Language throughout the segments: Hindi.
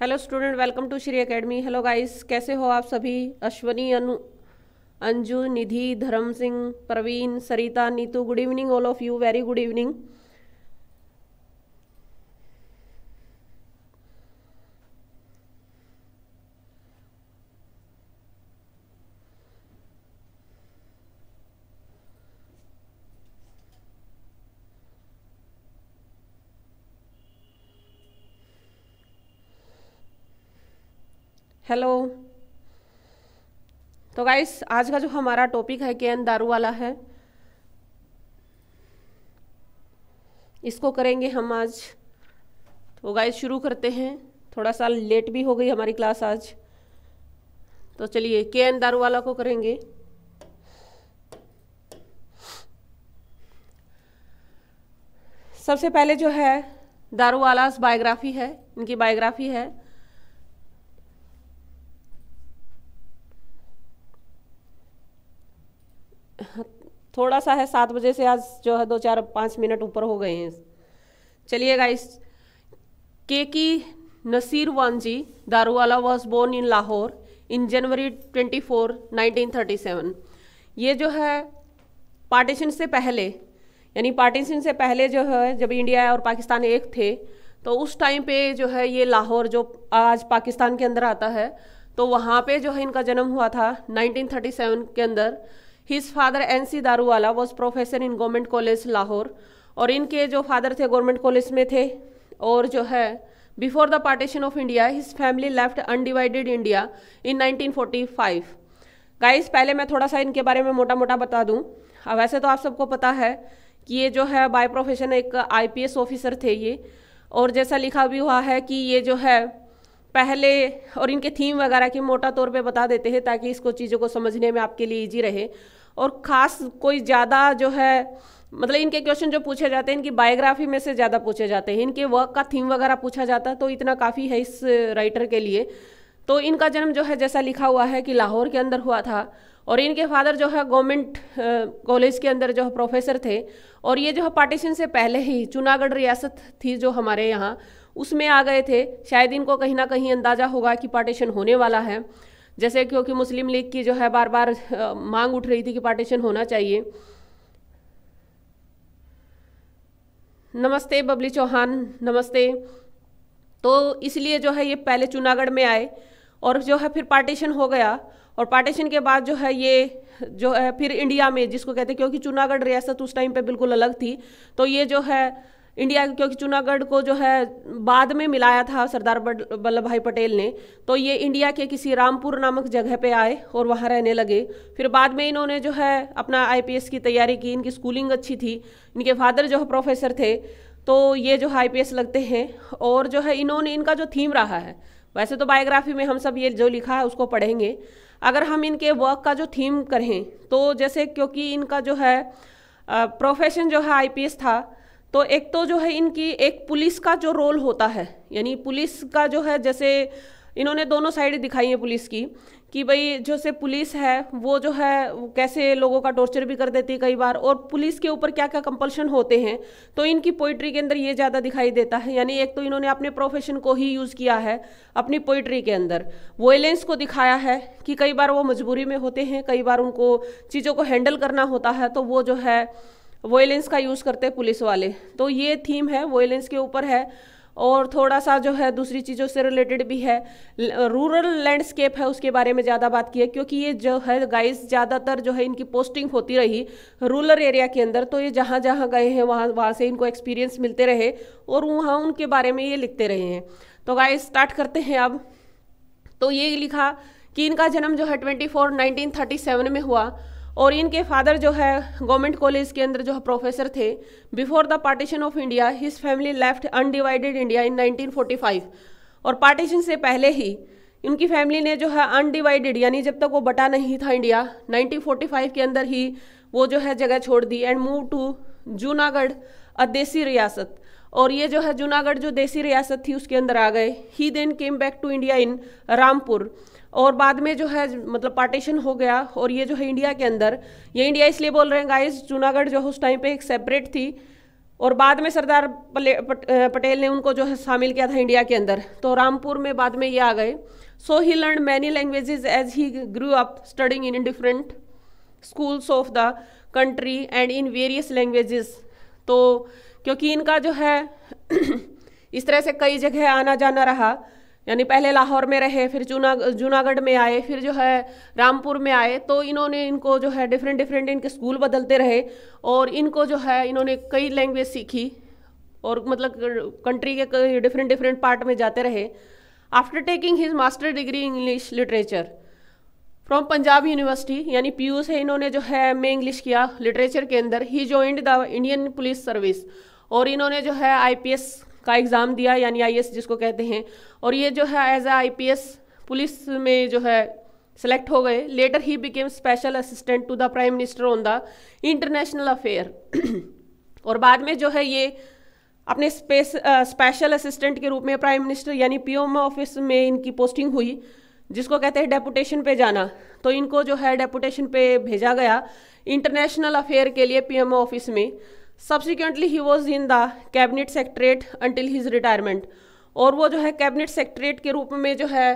Hello student welcome to Shri academy hello guys कैसे हो आप सभी Ashwani Anu Anju Nidhi Dharam Singh Praveen Sarita Neetu good evening all of you very good evening hello तो गाइस आज का जो हमारा टॉपिक है केन दारू वाला है इसको करेंगे हम आज तो गाइस शुरू करते हैं थोड़ा सा लेट भी हो गई हमारी क्लास आज तो चलिए के एन दारू वाला को करेंगे सबसे पहले जो है दारू वाला बायोग्राफी है इनकी बायोग्राफी है थोड़ा सा है सात बजे से आज जो है दो चार पाँच मिनट ऊपर हो गए हैं चलिए guys Keki Nasir ji Daruwalla was born in Lahore in January twenty four nineteen thirty seven ये जो है पार्टीशन से पहले यानी पार्टीशन से पहले जो है जब इंडिया और पाकिस्तान एक थे तो उस टाइम पे जो है ये लाहौर जो आज पाकिस्तान के अंदर आता है तो वहाँ पे जो है इनका जन्म हुआ था 1937 के अंदर his father N C Daruwalla was professor in government college Lahore और इनके जो फादर थे गवर्नमेंट कॉलेज में थे और जो है before the partition of India his family left undivided India in 1945 guys पहले मैं थोड़ा सा इनके बारे में मोटा मोटा बता दूं अब वैसे तो आप सबको पता है कि ये जो है बाय प्रोफेशन एक आईपीएस ऑफिसर थे ये और जैसा लिखा भी हुआ है कि ये जो है पहले और इनके थीम वगैरह की मोटा तौर पे बता देते हैं ताकि इसको चीज़ों को समझने में आपके लिए इजी रहे और ख़ास कोई ज़्यादा जो है मतलब इनके क्वेश्चन जो पूछे जाते हैं इनकी बायोग्राफी में से ज़्यादा पूछे जाते हैं इनके वर्क का थीम वगैरह पूछा जाता है तो इतना काफ़ी है इस राइटर के लिए तो इनका जन्म जो है जैसा लिखा हुआ है कि लाहौर के अंदर हुआ था और इनके फादर जो है गवर्नमेंट कॉलेज के अंदर जो है प्रोफेसर थे और ये जो है पार्टीशन से पहले ही चुनागढ़ रियासत थी जो हमारे यहाँ उसमें आ गए थे शायद इनको कहीं ना कहीं अंदाज़ा होगा कि पार्टीशन होने वाला है जैसे क्योंकि मुस्लिम लीग की जो है बार बार मांग उठ रही थी कि पार्टीशन होना चाहिए नमस्ते बबली चौहान नमस्ते तो इसलिए जो है ये पहले चुनागढ़ में आए और जो है फिर पार्टीशन हो गया और पार्टीशन के बाद जो है ये जो है फिर इंडिया में जिसको कहते हैं क्योंकि चुनागढ़ रियासत उस टाइम पे बिल्कुल अलग थी तो ये जो है इंडिया क्योंकि जूनागढ़ को जो है बाद में मिलाया था सरदार वल्लभ भाई पटेल ने तो ये इंडिया के किसी रामपुर नामक जगह पे आए और वहाँ रहने लगे फिर बाद में इन्होंने जो है अपना आईपीएस की तैयारी की इनकी स्कूलिंग अच्छी थी इनके फादर जो है प्रोफेसर थे तो ये जो है आई लगते हैं और जो है इन्होंने इनका जो थीम रहा है वैसे तो बायोग्राफी में हम सब ये जो लिखा है उसको पढ़ेंगे अगर हम इनके वर्क का जो थीम करें तो जैसे क्योंकि इनका जो है प्रोफेशन जो है आईपीएस था तो एक तो जो है इनकी एक पुलिस का जो रोल होता है यानी पुलिस का जो है जैसे इन्होंने दोनों साइड दिखाई है पुलिस की कि भाई जो से पुलिस है वो जो है वो कैसे लोगों का टॉर्चर भी कर देती है कई बार और पुलिस के ऊपर क्या क्या कंपल्शन होते हैं तो इनकी पोइट्री के अंदर ये ज़्यादा दिखाई देता है यानी एक तो इन्होंने अपने प्रोफेशन को ही यूज़ किया है अपनी पोइट्री के अंदर वोलेंस को दिखाया है कि कई बार वो मजबूरी में होते हैं कई बार उनको चीज़ों को हैंडल करना होता है तो वो जो है वोलेंस का यूज़ करते हैं पुलिस वाले तो ये थीम है वोलेंस के ऊपर है और थोड़ा सा जो है दूसरी चीज़ों से रिलेटेड भी है रूरल लैंडस्केप है उसके बारे में ज़्यादा बात की है क्योंकि ये जो है गाइस ज़्यादातर जो है इनकी पोस्टिंग होती रही रूरल एरिया के अंदर तो ये जहाँ जहाँ गए हैं वहाँ वहाँ से इनको एक्सपीरियंस मिलते रहे और वहाँ उनके बारे में ये लिखते रहे हैं तो गाइस स्टार्ट करते हैं अब तो ये लिखा कि इनका जन्म जो है ट्वेंटी फोर में हुआ और इनके फादर जो है गवर्नमेंट कॉलेज के अंदर जो प्रोफेसर थे before the partition of India his family left undivided India in 1945 और पार्टीशन से पहले ही इनकी फैमिली ने जो है अनडिवाइडेड यानी जब तक वो बटा नहीं था इंडिया 1945 के अंदर ही वो जो है जगह छोड़ दी and move to Junagadh a desi riyasat और ये जो है जूनागढ़ जो देसी रियासत थी उसके अंदर आ गए he then came back to India in Rampur और बाद में जो है मतलब पार्टीशन हो गया और ये जो है इंडिया के अंदर ये इंडिया इसलिए बोल रहे हैं गाइस जूनागढ़ जो है उस टाइम पे एक सेपरेट थी और बाद में सरदार पटेल ने उनको जो है शामिल किया था इंडिया के अंदर तो रामपुर में बाद में ये आ गए so he learn many languages as he grew up studying in different schools of the country and in various languages तो क्योंकि इनका जो है इस तरह से कई जगह आना जाना रहा यानी पहले लाहौर में रहे फिर जूना जूनागढ़ में आए फिर जो है रामपुर में आए तो इन्होंने इनको जो है डिफरेंट डिफरेंट इनके स्कूल बदलते रहे और इनको जो है इन्होंने कई लैंग्वेज सीखी और मतलब कंट्री के डिफरेंट डिफरेंट पार्ट में जाते रहे after taking his master degree English literature from Punjab university यानी पी से इन्होंने जो है में इंग्लिश किया लिटरेचर के अंदर he joined the Indian police service और इन्होंने जो है एस का एग्ज़ाम दिया यानी आई जिसको कहते हैं और ये जो है एज ए आई पुलिस में जो है सेलेक्ट हो गए later he became special assistant to the prime minister on the international affair और बाद में जो है ये अपने स्पेस स्पेशल असिस्टेंट के रूप में प्राइम मिनिस्टर यानी पी ऑफिस में इनकी पोस्टिंग हुई जिसको कहते हैं डेपुटेशन पे जाना तो इनको जो है डेपुटेशन पे भेजा गया इंटरनेशनल अफेयर के लिए पीएमओ ऑफिस में subsequently he was in the cabinet secretariat until his retirement और वो जो है कैबिनेट सेक्ट्रेट के रूप में जो है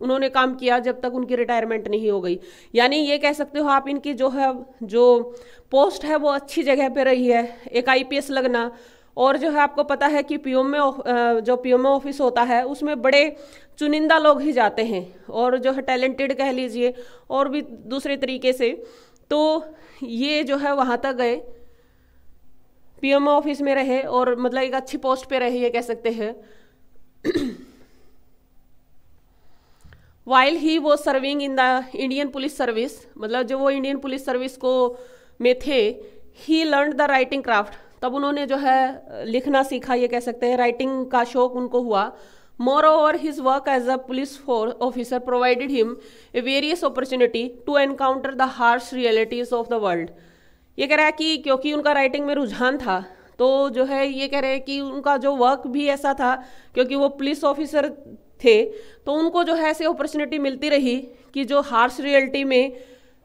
उन्होंने काम किया जब तक उनकी रिटायरमेंट नहीं हो गई यानी ये कह सकते हो आप इनकी जो है जो पोस्ट है वो अच्छी जगह पे रही है एक आईपीएस लगना और जो है आपको पता है कि पीओमओ जो पीओमओ ऑफिस होता है उसमें बड़े चुनिंदा लोग ही जाते हैं और जो है टैलेंटेड कह लीजिए और भी दूसरे तरीके से तो ये जो है वहाँ तक गए पीएमओ ऑफिस में रहे और मतलब एक अच्छी पोस्ट पे रहे ये कह सकते हैं while he was serving in the Indian police service मतलब जो वो इंडियन पुलिस सर्विस को में थे he learn the writing craft तब उन्होंने जो है लिखना सीखा ये कह सकते हैं राइटिंग का शौक उनको हुआ moreover his work as a police officer provided him a various opportunity to encounter the harsh realities of the world ये कह रहा है कि क्योंकि उनका राइटिंग में रुझान था तो जो है ये कह रहे हैं कि उनका जो वर्क भी ऐसा था क्योंकि वो पुलिस ऑफिसर थे तो उनको जो है ऐसी अपॉर्चुनिटी मिलती रही कि जो हार्श रियलिटी में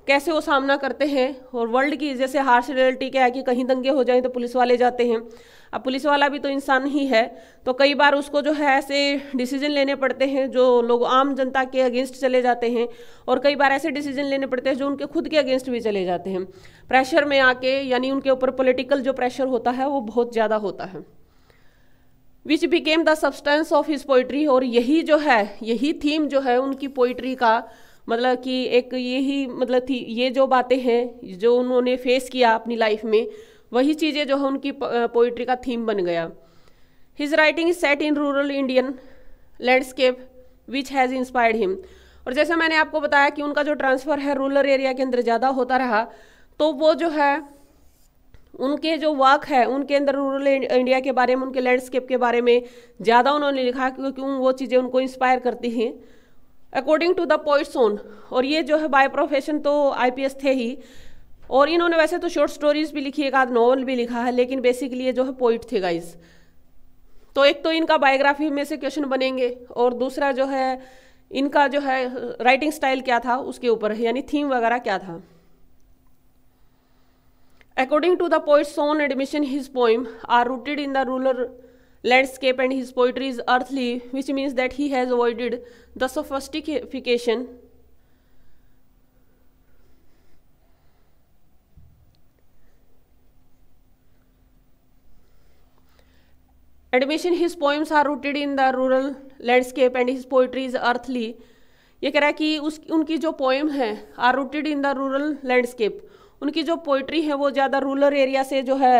कैसे वो सामना करते हैं और वर्ल्ड की जैसे हार्श रियलिटी क्या है कि कहीं दंगे हो जाएं तो पुलिस वाले जाते हैं अब पुलिस वाला भी तो इंसान ही है तो कई बार उसको जो है ऐसे डिसीजन लेने पड़ते हैं जो लोग आम जनता के अगेंस्ट चले जाते हैं और कई बार ऐसे डिसीजन लेने पड़ते हैं जो उनके खुद के अगेंस्ट भी चले जाते हैं प्रेशर में आके यानी उनके ऊपर पॉलिटिकल जो प्रेशर होता है वो बहुत ज़्यादा होता है which became the substance of his poetry और यही जो है यही थीम जो है उनकी पोइट्री का मतलब कि एक यही मतलब थी ये जो बातें हैं जो उन्होंने फेस किया अपनी लाइफ में वही चीज़ें जो है उनकी पोइट्री का थीम बन गया his writing is set in rural Indian landscape which has inspired him और जैसे मैंने आपको बताया कि उनका जो ट्रांसफ़र है रूरल एरिया के अंदर ज़्यादा होता रहा तो वो जो है उनके जो वर्क है उनके अंदर रूरल इंडिया के बारे में उनके लैंडस्केप के बारे में ज़्यादा उन्होंने लिखा क्योंकि वो चीज़ें उनको इंस्पायर करती हैं अकॉर्डिंग टू द पोइट्सोन और ये जो है बाय प्रोफेशन तो आई थे ही और इन्होंने वैसे तो शॉर्ट स्टोरीज भी लिखी एक आध नॉवल भी लिखा है लेकिन बेसिकली ये जो है पोइट थे गाइज तो एक तो इनका बायोग्राफी में से क्वेश्चन बनेंगे और दूसरा जो है इनका जो है राइटिंग स्टाइल क्या था उसके ऊपर है यानी थीम वगैरह क्या था According to the poet's own admission, his poems are rooted in the rural landscape and his poetry is earthly, which means that he has avoided the sophistication Admission, his poems are rooted in the rural landscape and his poetry is earthly. ये कह रहा है कि उस उनकी जो पोएम है are rooted in the rural landscape उनकी जो पोइट्री है वो ज़्यादा रूरल एरिया से जो है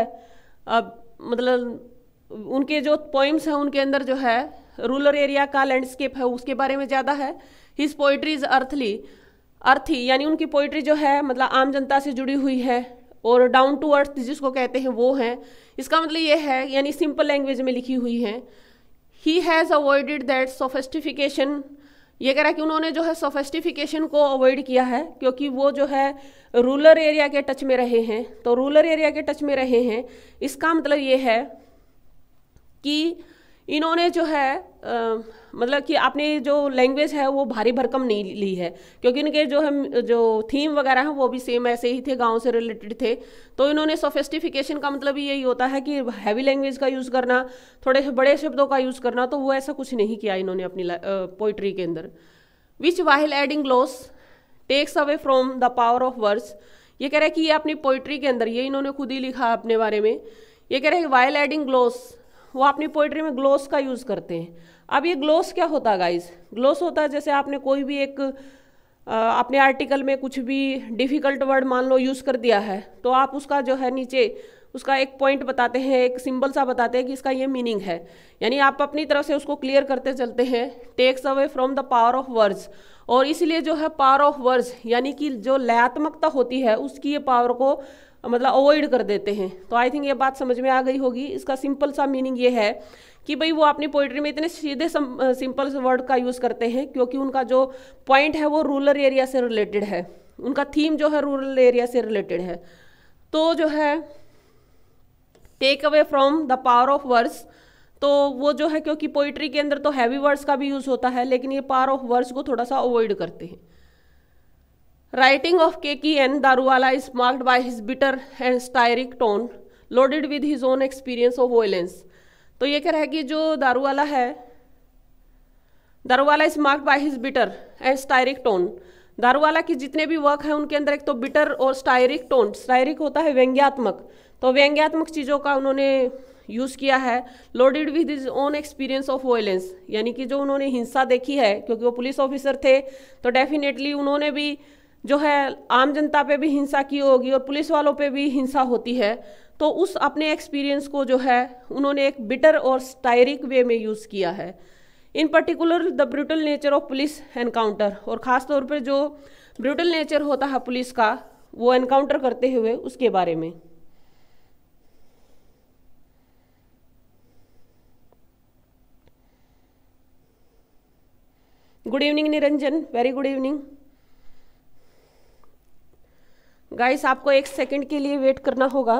अब मतलब उनके जो पोइम्स हैं उनके अंदर जो है रूरल एरिया का लैंडस्केप है उसके बारे में ज़्यादा है हिज पोइट्री इज़ अर्थली अर्थी यानी उनकी पोइट्री जो है मतलब आम जनता से जुड़ी हुई है और डाउन टू अर्थ जिसको कहते हैं वो हैं इसका मतलब ये है यानी सिंपल लैंग्वेज में लिखी हुई हैं he has avoided that sophistication ये कह रहा है कि उन्होंने जो है सोफेस्टिफिकेशन को अवॉइड किया है क्योंकि वो जो है रूरल एरिया के टच में रहे हैं तो रूरल एरिया के टच में रहे हैं इसका मतलब ये है कि इन्होंने जो है आ, मतलब कि आपने जो लैंग्वेज है वो भारी भरकम नहीं ली है क्योंकि इनके जो है जो थीम वगैरह हैं वो भी सेम ऐसे ही थे गांव से रिलेटेड थे तो इन्होंने सोफेस्टिफिकेशन का मतलब यही होता है कि हैवी लैंग्वेज का यूज़ करना थोड़े से बड़े शब्दों का यूज़ करना तो वो ऐसा कुछ नहीं किया इन्होंने अपनी पोइट्री के अंदर which while adding loss takes away from the power of words ये कह रहे हैं कि ये अपनी पोइट्री के अंदर ये इन्होंने खुद ही लिखा अपने बारे में ये कह रहे हैं वाइल एडिंग ग्लोस वो अपनी पोइट्री में ग्लोस का यूज़ करते हैं अब ये ग्लोस क्या होता है गाइज ग्लोस होता है जैसे आपने कोई भी एक अपने आर्टिकल में कुछ भी डिफ़िकल्ट वर्ड मान लो यूज़ कर दिया है तो आप उसका जो है नीचे उसका एक पॉइंट बताते हैं एक सिंबल सा बताते हैं कि इसका ये मीनिंग है यानी आप अपनी तरफ से उसको क्लियर करते चलते हैं takes away from the power of words और इसलिए जो है पावर ऑफ वर्ड्स यानी कि जो लयात्मकता होती है उसकी ये पावर को मतलब अवॉइड कर देते हैं तो आई थिंक ये बात समझ में आ गई होगी इसका सिंपल सा मीनिंग ये है कि भाई वो अपनी पोइट्री में इतने सीधे सिंपल वर्ड का यूज़ करते हैं क्योंकि उनका जो पॉइंट है वो रूरल एरिया से रिलेटेड है उनका थीम जो है रूरल एरिया से रिलेटेड है तो जो है take away from the power of words तो वो जो है क्योंकि पोइट्री के अंदर तो हैवी वर्ड्स का भी यूज़ होता है लेकिन ये पावर ऑफ वर्ड्स को थोड़ा सा अवॉइड करते हैं Writing of Keki N. Daruwala is marked by his bitter and styric tone, loaded with his own experience of violence. तो ये कह रहा है कि जो दारूवाला है Daruwalla is marked by his bitter and satiric tone Daruwalla की जितने भी वर्क हैं उनके अंदर एक तो बिटर और स्टायरिक टोन स्टायरिक होता है व्यंग्यात्मक तो व्यंग्यात्मक चीज़ों का उन्होंने यूज़ किया है loaded with his own experience of violence यानी कि जो उन्होंने हिंसा देखी है क्योंकि वो पुलिस ऑफिसर थे तो डेफिनेटली उन्होंने भी जो है आम जनता पे भी हिंसा की होगी और पुलिस वालों पे भी हिंसा होती है तो उस अपने एक्सपीरियंस को जो है उन्होंने एक बिटर और स्टायरिक वे में यूज़ किया है in particular the brutal nature of police encounter और ख़ास तौर पर जो ब्रूटल नेचर होता है पुलिस का वो एनकाउंटर करते हुए उसके बारे में good evening Niranjan very good evening guys आपको एक सेकंड के लिए वेट करना होगा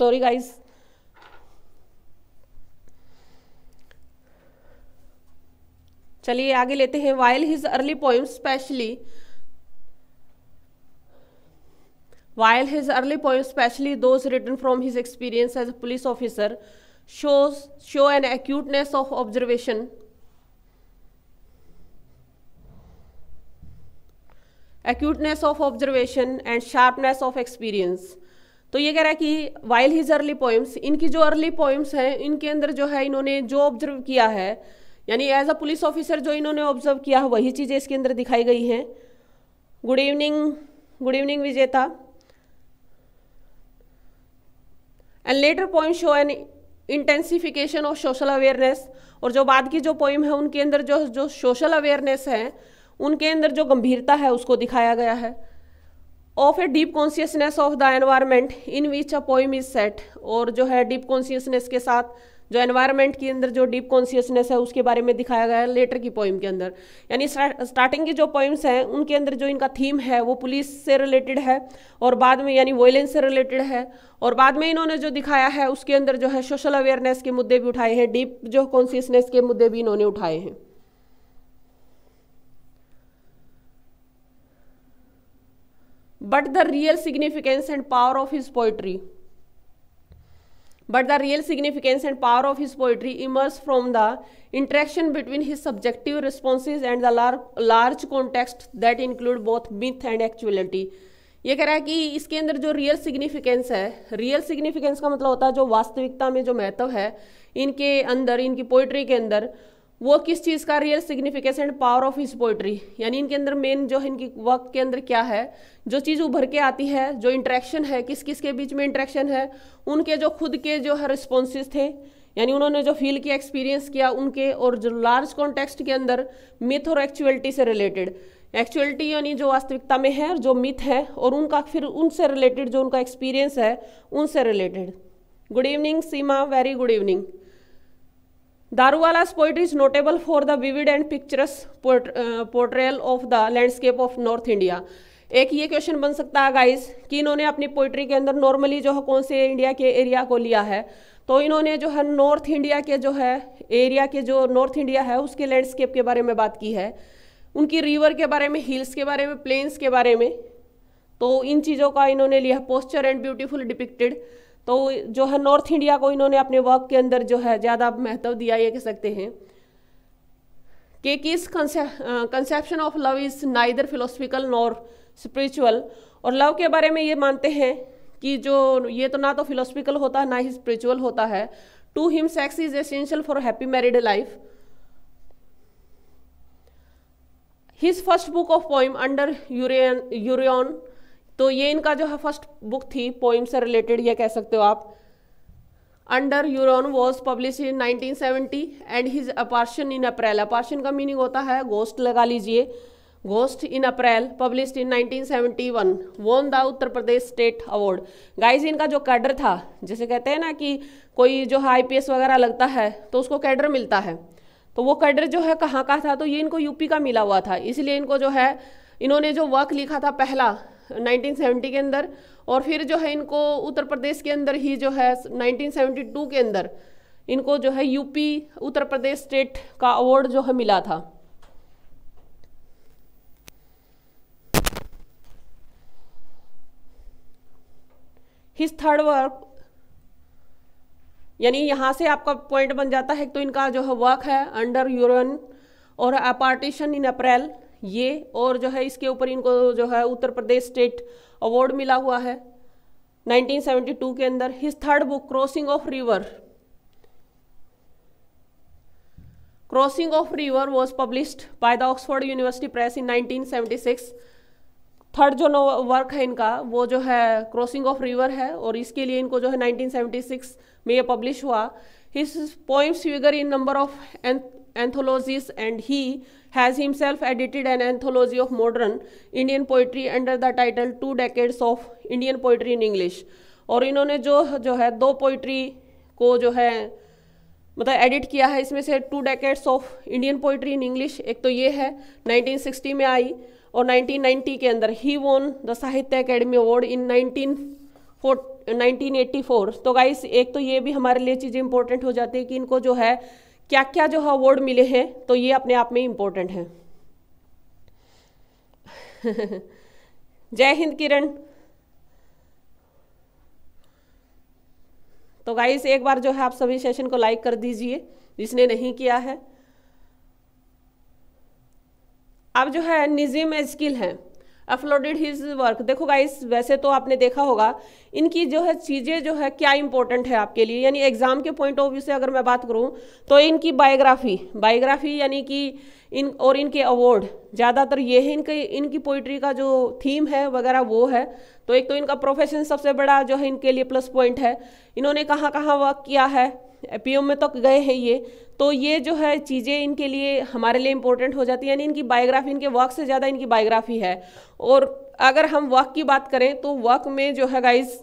सॉरी गाइस चलिए आगे लेते हैं while his early poems specially while his early poems specially those written from his experience as a police officer shows show an acuteness of observation acuteness of observation and sharpness of experience तो ये कह रहा है कि वाइल हिज अर्ली पोइम्स इनकी जो अर्ली पोइम्स हैं इनके अंदर जो है इन्होंने जो ऑब्जर्व किया है यानी एज अ पुलिस ऑफिसर जो इन्होंने ऑब्जर्व किया है वही चीज़ें इसके अंदर दिखाई गई हैं good evening good evening Vijeta and later poem show an intensification of social awareness और जो बाद की जो पोइम है उनके अंदर जो जो सोशल अवेयरनेस है उनके अंदर जो गंभीरता है उसको दिखाया गया है of a deep consciousness of the environment in which a poem is set और जो है डीप कॉन्सियसनेस के साथ जो एनवायरमेंट के अंदर जो डीप कॉन्सियसनेस है उसके बारे में दिखाया गया है लेटर की पोइम के अंदर यानी स्टार्टिंग की जो पोइम्स हैं उनके अंदर जो इनका थीम है वो पुलिस से रिलेटेड है और बाद में यानी वॉयलेंस से रिलेटेड है और बाद में इन्होंने जो दिखाया है उसके अंदर जो है सोशल अवेयरनेस के मुद्दे भी उठाए हैं डीप जो कॉन्सियसनेस के मुद्दे भी इन्होंने उठाए हैं but the real significance and power of his poetry but the real significance and power of his poetry emerges from the interaction between his subjective responses and the large context that include both myth and actuality ये कह रहा है कि इसके अंदर जो रियल सिग्निफिकेंस है रियल सिग्निफिकेंस का मतलब होता है जो वास्तविकता में जो महत्व है इनके अंदर इनकी पोइट्री के अंदर वो किस चीज़ का real significance and power of his poetry यानी इनके अंदर मेन जो है इनकी वर्क के अंदर क्या है जो चीज़ उभर के आती है जो इंट्रैक्शन है किस किस के बीच में इंट्रैक्शन है उनके जो खुद के जो है रिस्पॉन्सेज थे यानी उन्होंने जो फील किया एक्सपीरियंस किया उनके और जो लार्ज कॉन्टेक्स्ट के अंदर मिथ और एक्चुअलिटी से रिलेटेड एक्चुअलिटी यानी जो वास्तविकता में है जो मिथ है और उनका फिर उनसे रिलेटेड जो उनका एक्सपीरियंस है उनसे related good evening Seema very good evening Daruwalla's poetry is notable for the vivid and picturesque port, uh, portrayal of the landscape of North India. एक ये क्वेश्चन बन सकता है गाइस कि इन्होंने अपनी पोइट्री के अंदर नॉर्मली जो है कौन से इंडिया के एरिया को लिया है तो इन्होंने जो है नॉर्थ इंडिया के जो है एरिया के जो नॉर्थ इंडिया है उसके लैंडस्केप के बारे में बात की है उनकी रिवर के बारे में हिल्स के बारे में प्लेन्स के बारे में तो इन चीज़ों का इन्होंने लिया पोस्चर एंड ब्यूटीफुल डिपिक्टेड तो जो है नॉर्थ इंडिया को इन्होंने अपने वर्क के अंदर जो है ज़्यादा महत्व दिया ये कह सकते हैं कि किस conception of love is neither philosophical nor spiritual और लव के बारे में ये मानते हैं कि जो ये तो ना तो फिलोसफिकल होता है ना ही स्पिरिचुअल होता है to him sex is essential for happy married life his first book of poem under Orion Orion तो ये इनका जो है फर्स्ट बुक थी पोइम से रिलेटेड ये कह सकते हो आप under Orion was publish in 1970 and his apparition in April apparition का मीनिंग होता है गोस्ट लगा लीजिए ghost in April publish in 1971 won the Uttar Pradesh state award guys इनका जो कैडर था जैसे कहते हैं ना कि कोई जो है एस वगैरह लगता है तो उसको कैडर मिलता है तो वो कैडर जो है कहाँ का था तो ये इनको यूपी का मिला हुआ था इसलिए इनको जो है इन्होंने जो वर्क लिखा था पहला 1970 के अंदर और फिर जो है इनको उत्तर प्रदेश के अंदर ही जो है 1972 के अंदर इनको जो है यूपी उत्तर प्रदेश स्टेट का अवार्ड जो है मिला था हिस थर्ड वर्क यानी यहाँ से आपका पॉइंट बन जाता है तो इनका जो है वर्क है अंडर यूरन और अपार्टिशन इन अप्रैल ये और जो है इसके ऊपर इनको जो है उत्तर प्रदेश स्टेट अवार्ड मिला हुआ है 1972 के अंदर his third book crossing of river crossing of river was published by the Oxford University Press in 1976 third जो वर्क है इनका वो जो है क्रॉसिंग ऑफ रिवर है और इसके लिए इनको जो है 1976 में ये पब्लिश हुआ his poems figure in number of anthologies and he has himself edited an anthology of modern Indian poetry under the title Two Decades of Indian Poetry in English. और इन्होंने जो जो है दो पोइट्री को जो है मतलब एडिट किया है इसमें से two decades of Indian poetry in English एक तो ये है 1960 में आई और 1990 के अंदर ही वोन द साहित्य अकेडमी अवार्ड इन 19 1984 तो गाइस एक तो ये भी हमारे लिए चीज़ें इंपॉर्टेंट हो जाती है कि इनको जो है क्या क्या जो है अवार्ड मिले हैं तो ये अपने आप में इम्पोर्टेंट है जय हिंद किरण तो गाइस एक बार जो है आप सभी सेशन को लाइक कर दीजिए जिसने नहीं किया है अब जो है निजी में स्किल है अपलोडेड हिज वर्क देखो गाइस वैसे तो आपने देखा होगा इनकी जो है चीज़ें जो है क्या इंपॉर्टेंट है आपके लिए यानी एग्ज़ाम के पॉइंट ऑफ व्यू से अगर मैं बात करूँ तो इनकी बायोग्राफी बायोग्राफी यानी कि इन और इनके अवार्ड ज़्यादातर ये है इनके इनकी पोइट्री का जो थीम है वगैरह वो है तो एक तो इनका प्रोफेशन सबसे बड़ा जो है इनके लिए प्लस पॉइंट है इन्होंने कहाँ कहाँ वर्क किया है पीएम में तो गए हैं ये तो ये जो है चीज़ें इनके लिए हमारे लिए इम्पोर्टेंट हो जाती है यानी इनकी बायोग्राफी इनके वर्क से ज़्यादा इनकी बायोग्राफी है और अगर हम वर्क की बात करें तो वर्क में जो है गाइज़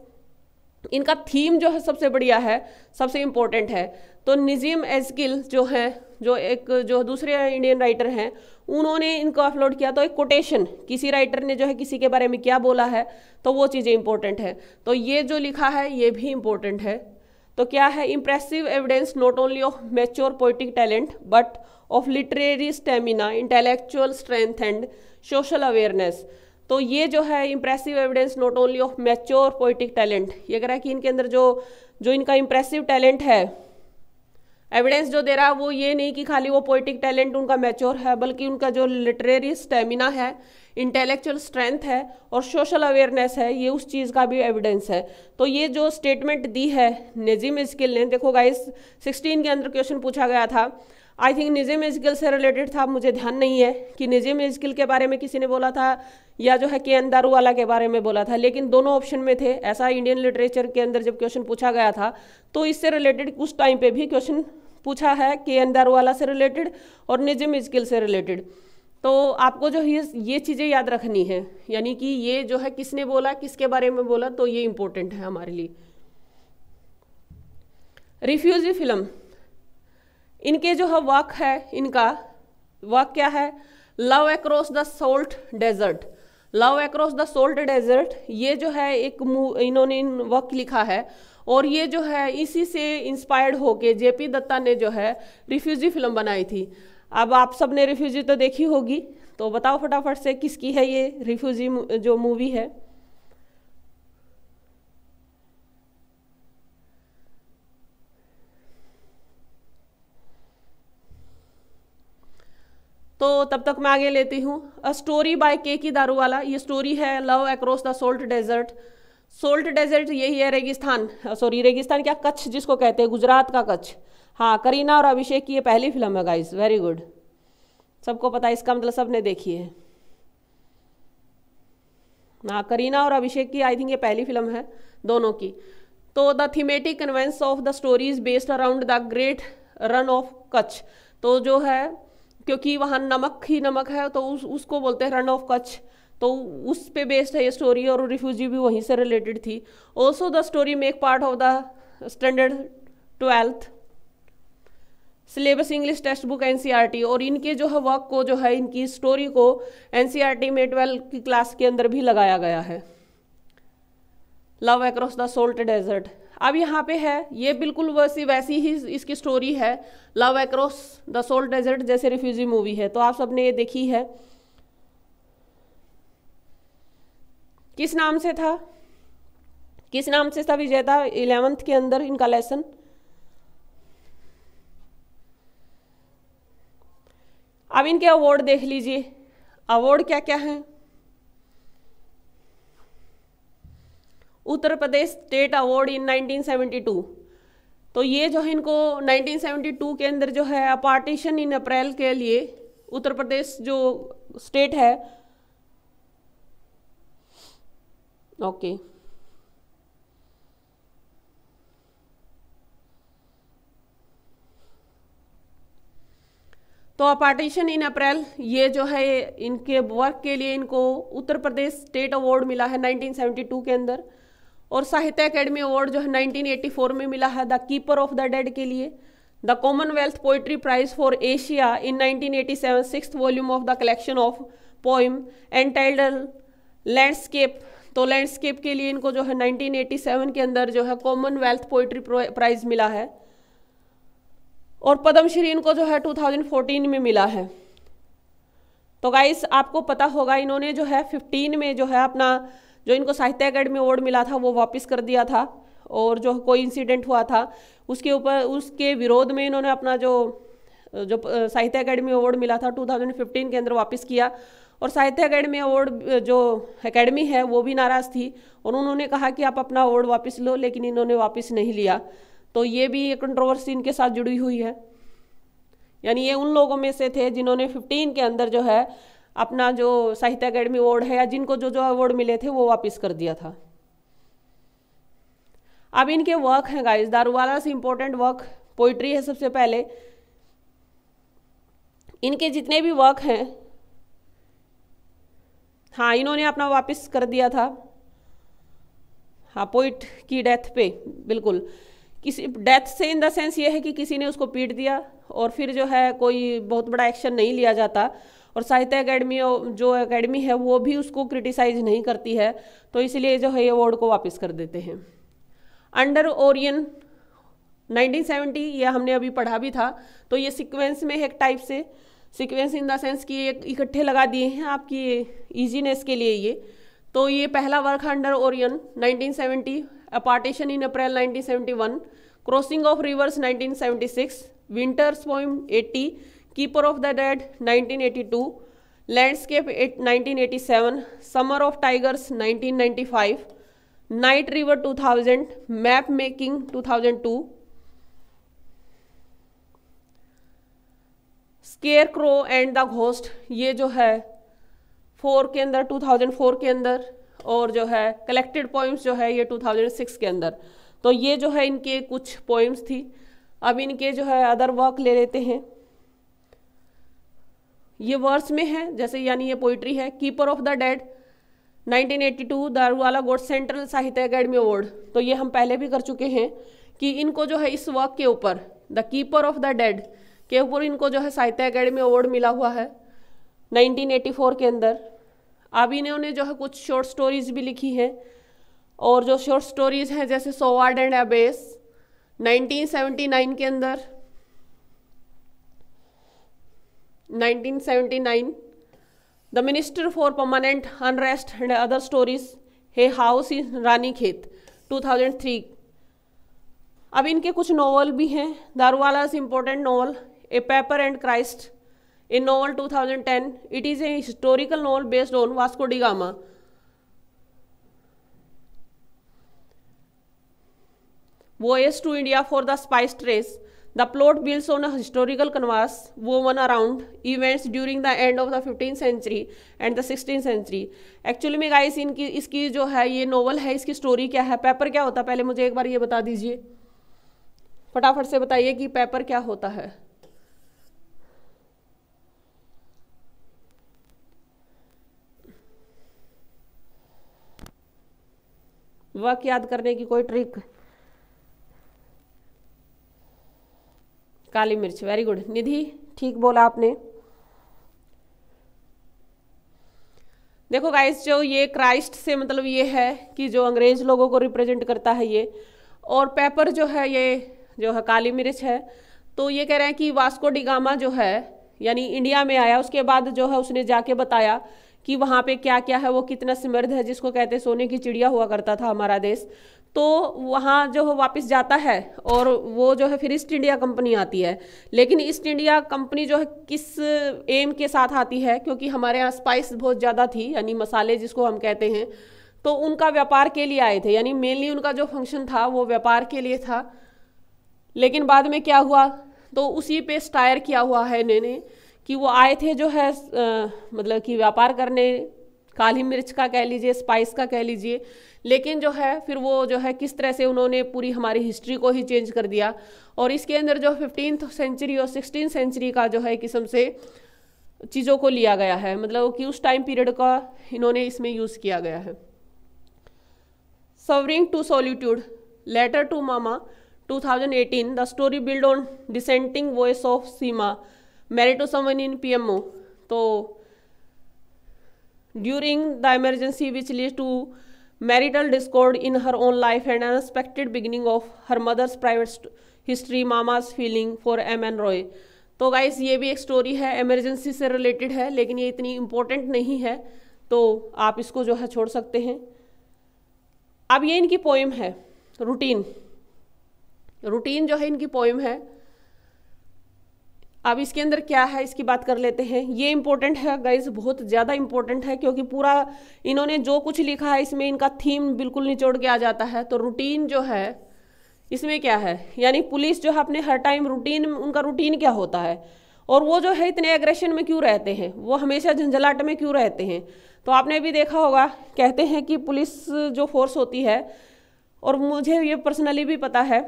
इनका थीम जो है सबसे बढ़िया है सबसे इम्पोर्टेंट है तो निज़ीम एजगिल जो है जो एक जो दूसरे इंडियन राइटर हैं उन्होंने इनको अपलोड किया तो एक कोटेशन किसी राइटर ने जो है किसी के बारे में क्या बोला है तो वो चीज़ें इम्पोर्टेंट है तो ये जो लिखा है ये भी इम्पोर्टेंट है तो क्या है impressive evidence not only of mature poetic talent but of literary stamina intellectual strength and social awareness तो ये जो है impressive evidence not only of mature poetic talent ये कह रहा है कि इनके अंदर जो जो इनका इम्प्रेसिव टैलेंट है एविडेंस जो दे रहा है वो ये नहीं कि खाली वो पोइटिक टैलेंट उनका मैच्योर है बल्कि उनका जो लिटरेरी स्टेमिना है इंटेलेक्चुअल स्ट्रेंथ है और सोशल अवेयरनेस है ये उस चीज़ का भी एविडेंस है तो ये जो स्टेटमेंट दी है निजिम स्किल ने देखो गाइस 16 के अंदर क्वेश्चन पूछा गया था आई थिंक निजिम स्किल से रिलेटेड था मुझे ध्यान नहीं है कि निजिम स्किल के बारे में किसी ने बोला था या जो है के एन दारूवाला के बारे में बोला था लेकिन दोनों ऑप्शन में थे ऐसा इंडियन लिटरेचर के अंदर जब क्वेश्चन पूछा गया था तो इससे रिलेटेड उस टाइम पे भी क्वेश्चन पूछा है के एन दारूवाला से रिलेटेड और निजिम स्किल से रिलेटेड तो आपको जो ये ये चीज़ें याद रखनी है यानी कि ये जो है किसने बोला किसके बारे में बोला तो ये इम्पोर्टेंट है हमारे लिए रिफ्यूजी फिल्म इनके जो है वर्क है इनका वर्क क्या है love across the salt desert love across the salt desert ये जो है एक इन्होंने इन वर्क लिखा है और ये जो है इसी से इंस्पायर्ड होके जेपी दत्ता ने जो है रिफ्यूजी फिल्म बनाई थी अब आप सब ने रिफ्यूजी तो देखी होगी तो बताओ फटाफट से किसकी है ये रिफ्यूजी जो मूवी है तो तब तक मैं आगे लेती हूँ अ स्टोरी बाय के की दारू वाला ये स्टोरी है love across the salt desert salt desert यही है रेगिस्तान सॉरी रेगिस्तान क्या कच्छ जिसको कहते हैं गुजरात का कच्छ हाँ करीना और अभिषेक की ये पहली फिल्म है गाइस वेरी गुड सबको पता है इसका मतलब सब ने देखी है हाँ करीना और अभिषेक की आई थिंक ये पहली फिल्म है दोनों की तो the thematic concerns of the is based around the Great Rann of Kutch तो जो है क्योंकि वहाँ नमक ही नमक है तो उस उसको बोलते हैं रन ऑफ कच्छ तो उस पे बेस्ड है ये स्टोरी और रिफ्यूजी भी वहीं से रिलेटेड थी also the story make part of the standard twelfth syllabus English textbook an और इनके जो है वर्क को जो है इनकी स्टोरी को एन में ट्वेल्व की क्लास के अंदर भी लगाया गया है love across the salt desert अब यहाँ पे है ये बिल्कुल वैसी वैसी ही इसकी स्टोरी है love across the salt desert जैसे रिफ्यूजी मूवी है तो आप सबने ये देखी है किस नाम से था किस नाम से था विजेता इलेवंथ के अंदर इनका लेसन अब इनके अवार्ड देख लीजिए अवार्ड क्या क्या हैं उत्तर प्रदेश स्टेट अवार्ड इन 1972 तो ये जो है इनको 1972 के अंदर जो है पार्टीशन इन अप्रैल के लिए उत्तर प्रदेश जो स्टेट है ओके okay. तो पार्टीशन इन अप्रैल ये जो है इनके वर्क के लिए इनको उत्तर प्रदेश स्टेट अवार्ड मिला है 1972 के अंदर और साहित्य अकेडमी अवार्ड जो है 1984 में मिला है the keeper of the dead के लिए the Commonwealth poetry prize for Asia in 1987 six volume of the collection of poem and titled landscape तो लैंडस्केप के लिए इनको जो है 1987 के अंदर जो है कॉमनवेल्थ पोइट्री प्राइज मिला है और पद्मश्री इनको जो है 2014 में मिला है तो गाइस आपको पता होगा इन्होंने जो है 15 में जो है अपना जो इनको साहित्य अकेडमी अवार्ड मिला था वो वापस कर दिया था और जो कोई इंसिडेंट हुआ था उसके ऊपर उसके विरोध में इन्होंने अपना जो जो साहित्य अकेडमी अवार्ड मिला था 2015 के अंदर वापस किया और साहित्य अकेडमी अवार्ड जो अकेडमी है वो भी नाराज़ थी और उन्होंने कहा कि आप अपना अवार्ड वापस लो लेकिन इन्होंने वापस नहीं लिया तो ये भी कंट्रोवर्सी इनके साथ जुड़ी हुई है यानी ये उन लोगों में से थे जिन्होंने फिफ्टीन के अंदर जो है अपना जो साहित्य अकेडमी अवार्ड है या जिनको जो जो अवार्ड मिले थे वो वापस कर दिया था अब इनके वर्क हैं गाइस दारूवाला से इम्पोर्टेंट वर्क पोइट्री है सबसे पहले इनके जितने भी वर्क हैं हाँ इन्होंने अपना वापस कर दिया था हाँ पोइट की डेथ पे बिल्कुल किसी डेथ से इन द सेंस ये है कि किसी ने उसको पीट दिया और फिर जो है कोई बहुत बड़ा एक्शन नहीं लिया जाता और साहित्य अकेडमी जो अकेडमी है वो भी उसको क्रिटिसाइज नहीं करती है तो इसलिए जो है ये अवार्ड को वापस कर देते हैं अंडर ओरियन 1970 ये हमने अभी पढ़ा भी था तो ये सीक्वेंस में एक टाइप से सीक्वेंस इन द सेंस कि एक इकट्ठे लगा दिए हैं आपकी ईजीनेस के लिए ये तो ये पहला work under Orion 1970 a partition in April 1971, crossing of rivers 1976, winter's poem 80, keeper of the dead 1982, landscape 1987, summer of tigers 1995, night river 2000, map making 2002, scarecrow and the ghost ये जो है फोर के अंदर 2004 के अंदर और जो है कलेक्टेड पोइम्स जो है ये 2006 के अंदर तो ये जो है इनके कुछ पोइम्स थी अब इनके जो है अदर वर्क ले लेते हैं ये वर्स में है जैसे यानी ये पोइट्री है keeper of the dead 1982 Daruwalla got central साहित्य अकेडमी अवार्ड तो ये हम पहले भी कर चुके हैं कि इनको जो है इस वर्क के ऊपर the keeper of the dead के ऊपर इनको जो है साहित्य अकेडमी अवार्ड मिला हुआ है 1984 के अंदर अब इन्होंने जो है कुछ शॉर्ट स्टोरीज भी लिखी हैं और जो शॉर्ट स्टोरीज हैं जैसे सोवार्ड एंड एबेस 1979 के अंदर 1979 the minister for permanent unrest and other stories hay house in Ranikhet 2003 अब इनके कुछ नॉवल भी हैं Daruwalla is important novel a pepper and Christ in novel two thousand ten it is a historical novel based on Vasco da voyage to India for the spice trade the plot builds on historical canvas woven around events during the end of the fifteen century and the sixteen century actually में गाइस इनकी इसकी जो है ये नॉवल है इसकी स्टोरी क्या है पेपर क्या होता है पहले मुझे एक बार ये बता दीजिए फटाफट से बताइए कि पेपर क्या होता है वक याद करने की कोई ट्रिक काली मिर्च वेरी गुड निधि ठीक बोला आपने देखो गाइस जो ये क्राइस्ट से मतलब ये है कि जो अंग्रेज लोगों को रिप्रेजेंट करता है ये और पेपर जो है ये जो है काली मिर्च है तो ये कह रहे हैं कि वास्को डिगामा जो है यानी इंडिया में आया उसके बाद जो है उसने जाके बताया कि वहाँ पे क्या क्या है वो कितना समृद्ध है जिसको कहते हैं सोने की चिड़िया हुआ करता था हमारा देश तो वहाँ जो है वापस जाता है और वो जो है फिर ईस्ट इंडिया कंपनी आती है लेकिन ईस्ट इंडिया कंपनी जो है किस एम के साथ आती है क्योंकि हमारे यहाँ स्पाइस बहुत ज़्यादा थी यानी मसाले जिसको हम कहते हैं तो उनका व्यापार के लिए आए थे यानी मेनली उनका जो फंक्शन था वो व्यापार के लिए था लेकिन बाद में क्या हुआ तो उसी पे स्टायर किया हुआ है इन्होंने कि वो आए थे जो है आ, मतलब कि व्यापार करने काली मिर्च का कह लीजिए स्पाइस का कह लीजिए लेकिन जो है फिर वो जो है किस तरह से उन्होंने पूरी हमारी हिस्ट्री को ही चेंज कर दिया और इसके अंदर जो फिफ्टीन सेंचुरी और सिक्सटीन सेंचुरी का जो है किस्म से चीज़ों को लिया गया है मतलब कि उस टाइम पीरियड का इन्होंने इसमें यूज़ किया गया है swerving to solitude letter to mama 2018 the story build on dissenting voice of Seema मैरिटो ऑफ समन इन पी एम ओ तो during the emergency which leads to marital discord in her own life and unexpected beginning of her mother's private history mama's feeling for M N Roy तो गाइज ये भी एक स्टोरी है एमरजेंसी से रिलेटेड है लेकिन ये इतनी इम्पोर्टेंट नहीं है तो आप इसको जो है छोड़ सकते हैं अब ये इनकी पोइम है रूटीन रूटीन जो है इनकी पोइम है अब इसके अंदर क्या है इसकी बात कर लेते हैं ये इम्पोर्टेंट है गाइज बहुत ज़्यादा इम्पोर्टेंट है क्योंकि पूरा इन्होंने जो कुछ लिखा है इसमें इनका थीम बिल्कुल निचोड़ के आ जाता है तो रूटीन जो है इसमें क्या है यानी पुलिस जो है अपने हर टाइम रूटीन उनका रूटीन क्या होता है और वो जो है इतने एग्रेशन में क्यों रहते हैं वो हमेशा झंझलाट में क्यों रहते हैं तो आपने भी देखा होगा कहते हैं कि पुलिस जो फोर्स होती है और मुझे ये पर्सनली भी पता है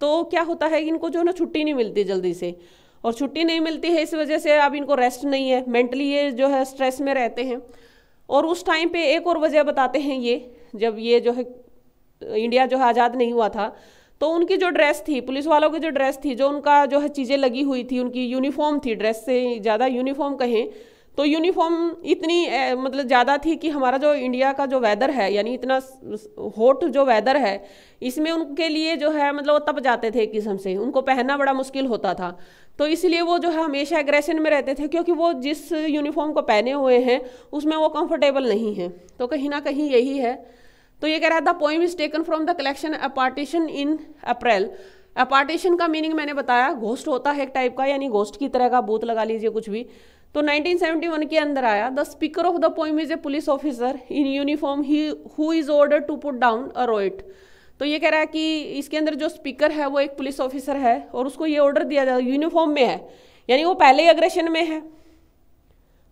तो क्या होता है इनको जो है ना छुट्टी नहीं मिलती जल्दी से और छुट्टी नहीं मिलती है इस वजह से अब इनको रेस्ट नहीं है मेंटली ये जो है स्ट्रेस में रहते हैं और उस टाइम पे एक और वजह बताते हैं ये जब ये जो है इंडिया जो है आज़ाद नहीं हुआ था तो उनकी जो ड्रेस थी पुलिस वालों की जो ड्रेस थी जो उनका जो है चीज़ें लगी हुई थी उनकी यूनिफॉर्म थी ड्रेस से ज़्यादा यूनिफॉर्म कहें तो यूनिफॉर्म इतनी ए, मतलब ज़्यादा थी कि हमारा जो इंडिया का जो वेदर है यानी इतना हॉट जो वेदर है इसमें उनके लिए जो है मतलब वो तप जाते थे एक किस्म से उनको पहनना बड़ा मुश्किल होता था तो इसलिए वो जो है हमेशा एग्रेशन में रहते थे क्योंकि वो जिस यूनिफॉर्म को पहने हुए हैं उसमें वो कंफर्टेबल नहीं है तो कहीं ना कहीं यही है तो ये कह रहा था poem is taken from the collection a partition in April a partition का मीनिंग मैंने बताया घोस्ट होता है एक टाइप का यानी घोस्ट की तरह का बूथ लगा लीजिए कुछ भी तो 1971 के अंदर आया the speaker of the poem is a police officer in uniform he who is order to put down a riot तो ये कह रहा है कि इसके अंदर जो स्पीकर है वो एक पुलिस ऑफिसर है और उसको ये ऑर्डर दिया जा यूनिफॉर्म में है यानी वो पहले ही अग्रेशन में है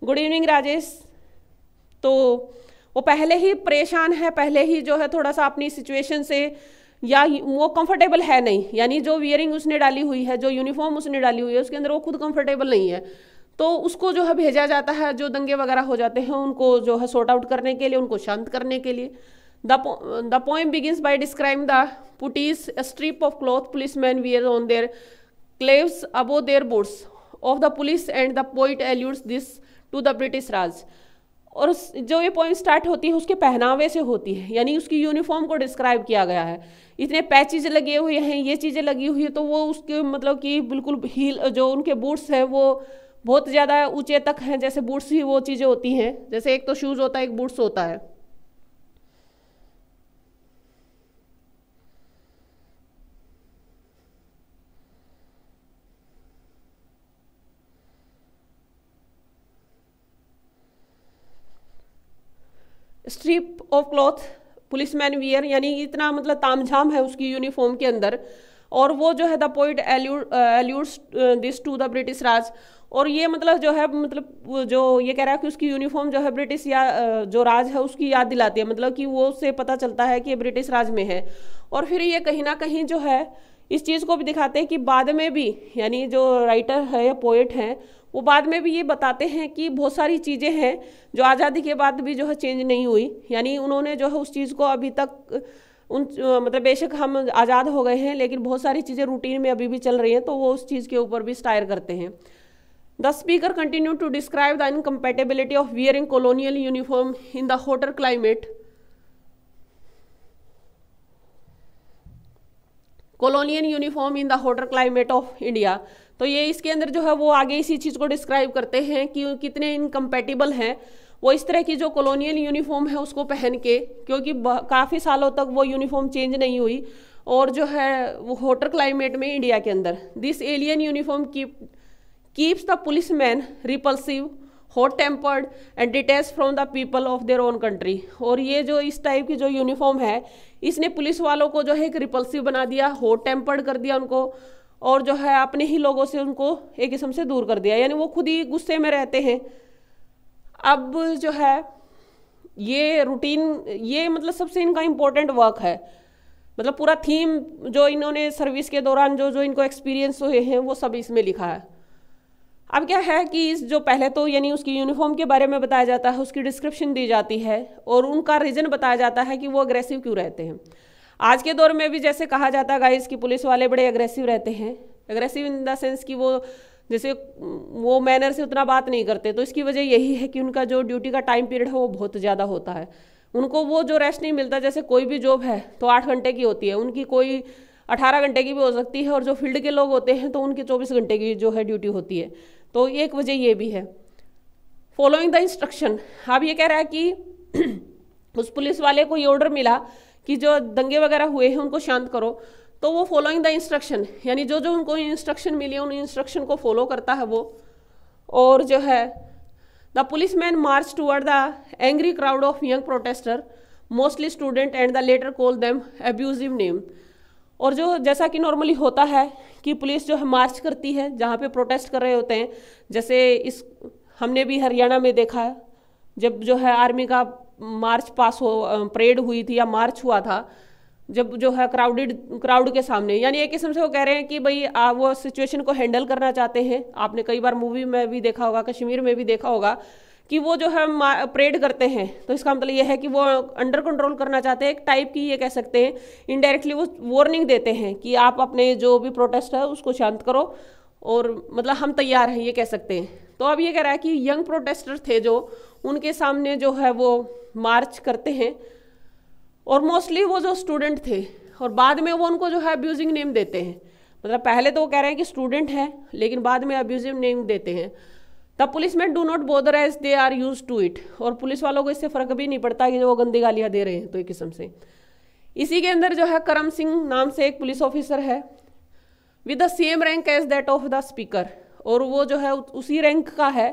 गुड इवनिंग राजेश तो वो पहले ही परेशान है पहले ही जो है थोड़ा सा अपनी सिचुएशन से या वो कंफर्टेबल है नहीं यानी जो वियरिंग उसने डाली हुई है जो यूनिफॉर्म उसने डाली हुई है उसके अंदर वो खुद कंफर्टेबल नहीं है तो उसको जो है भेजा जाता है जो दंगे वगैरह हो जाते हैं उनको जो है सॉर्ट आउट करने के लिए उनको शांत करने के लिए The, po the poem begins by describing the putties, a strip of cloth policemen wear on their claves above their boots of the police and the poet alludes this to the British Raj. और जो ये पोइम स्टार्ट होती है उसके पहनावे से होती है यानी उसकी यूनिफॉर्म को डिस्क्राइब किया गया है इतने पैचेज लगे हुए हैं ये चीज़ें लगी हुई है तो वो उसके मतलब कि बिल्कुल हील जो उनके बूट्स हैं वो बहुत ज़्यादा ऊंचे तक हैं जैसे बूट्स ही वो चीज़ें होती हैं जैसे एक तो शूज़ होता है एक बूट्स होता है strip of cloth policeman wear यानी इतना मतलब तामझाम है उसकी यूनिफॉर्म के अंदर और वो जो है the poet alludes this to the British Raj और ये मतलब जो है मतलब जो ये कह रहा है कि उसकी यूनिफॉर्म जो है ब्रिटिश या uh, जो राज है उसकी याद दिलाती है मतलब कि वो उससे पता चलता है कि ये ब्रिटिश राज में है और फिर ये कहीं ना कहीं जो है इस चीज़ को भी दिखाते हैं कि बाद में भी यानी जो राइटर है या पोइट हैं वो बाद में भी ये बताते हैं कि बहुत सारी चीज़ें हैं जो आज़ादी के बाद भी जो है चेंज नहीं हुई यानी उन्होंने जो है उस चीज़ को अभी तक उन मतलब बेशक हम आज़ाद हो गए हैं लेकिन बहुत सारी चीज़ें रूटीन में अभी भी चल रही हैं तो वो उस चीज़ के ऊपर भी स्टायर करते हैं the speaker continue to describe the incompatibility of wearing colonial uniform in the hotter climate colonial uniform in the hotter climate of India तो ये इसके अंदर जो है वो आगे इसी चीज़ को डिस्क्राइब करते हैं कि कितने इनकम्पेटिबल हैं वो इस तरह की जो कॉलोनियल यूनिफॉर्म है उसको पहन के क्योंकि काफ़ी सालों तक वो यूनिफॉर्म चेंज नहीं हुई और जो है वो होटर क्लाइमेट में इंडिया के अंदर this alien uniform keep keeps the policeman repulsive hot tempered and detach from the people of their own country और ये जो इस टाइप की जो यूनिफॉर्म है इसने पुलिस वालों को जो है एक रिपल्सिव बना दिया हॉट टेम्पर्ड कर दिया उनको और जो है अपने ही लोगों से उनको एक किस्म से दूर कर दिया यानी वो खुद ही गुस्से में रहते हैं अब जो है ये रूटीन ये मतलब सबसे इनका इम्पोर्टेंट वर्क है मतलब पूरा थीम जो इन्होंने सर्विस के दौरान जो जो इनको एक्सपीरियंस हुए हैं वो सब इसमें लिखा है अब क्या है कि इस जो पहले तो यानी उसकी यूनिफॉर्म के बारे में बताया जाता है उसकी डिस्क्रिप्शन दी जाती है और उनका रीज़न बताया जाता है कि वो अग्रेसिव क्यों रहते हैं आज के दौर में भी जैसे कहा जाता है गाइस कि पुलिस वाले बड़े एग्रेसिव रहते हैं एग्रेसिव इन द सेंस कि वो जैसे वो मैनर से उतना बात नहीं करते तो इसकी वजह यही है कि उनका जो ड्यूटी का टाइम पीरियड है वो बहुत ज़्यादा होता है उनको वो जो रेस्ट नहीं मिलता जैसे कोई भी जॉब है तो आठ घंटे की होती है उनकी कोई अठारह घंटे की भी हो सकती है और जो फील्ड के लोग होते हैं तो उनकी चौबीस घंटे की जो है ड्यूटी होती है तो एक वजह ये भी है फॉलोइंग द इंस्ट्रक्शन अब ये कह रहा है कि उस पुलिस वाले को ये ऑर्डर मिला कि जो दंगे वगैरह हुए हैं उनको शांत करो तो वो फॉलोइंग द इंस्ट्रक्शन यानी जो जो उनको इंस्ट्रक्शन मिले उन इंस्ट्रक्शन को फॉलो करता है वो और जो है the policeman march toward the angry crowd of young protester mostly student and the latter call them abusive name और जो जैसा कि नॉर्मली होता है कि पुलिस जो है मार्च करती है जहाँ पे प्रोटेस्ट कर रहे होते हैं जैसे इस हमने भी हरियाणा में देखा जब जो है आर्मी का मार्च पास हो परेड हुई थी या मार्च हुआ था जब जो है क्राउडेड क्राउड के सामने यानी एक किस्म से वो कह रहे हैं कि भाई आप वो सिचुएशन को हैंडल करना चाहते हैं आपने कई बार मूवी में भी देखा होगा कश्मीर में भी देखा होगा कि वो जो है परेड करते हैं तो इसका मतलब ये है कि वो अंडर कंट्रोल करना चाहते हैं एक टाइप की ये कह सकते हैं इनडायरेक्टली वो वार्निंग देते हैं कि आप अपने जो भी प्रोटेस्ट है उसको शांत करो और मतलब हम तैयार हैं ये कह सकते हैं तो अब ये कह रहा है कि यंग प्रोटेस्टर थे जो उनके सामने जो है वो मार्च करते हैं और मोस्टली वो जो स्टूडेंट थे और बाद में वो उनको जो है अब्यूजिंग नेम देते हैं मतलब पहले तो वो कह रहे हैं कि स्टूडेंट है लेकिन बाद में अब्यूजिव नेम देते हैं the policeman do not bother as they are use to it और पुलिस वालों को इससे फ़र्क भी नहीं पड़ता कि वो गंदी गालियाँ दे रहे हैं तो एक किस्म से इसी के अंदर जो है करम सिंह नाम से एक पुलिस ऑफिसर है with the same rank as that of the speaker और वो जो है उसी रैंक का है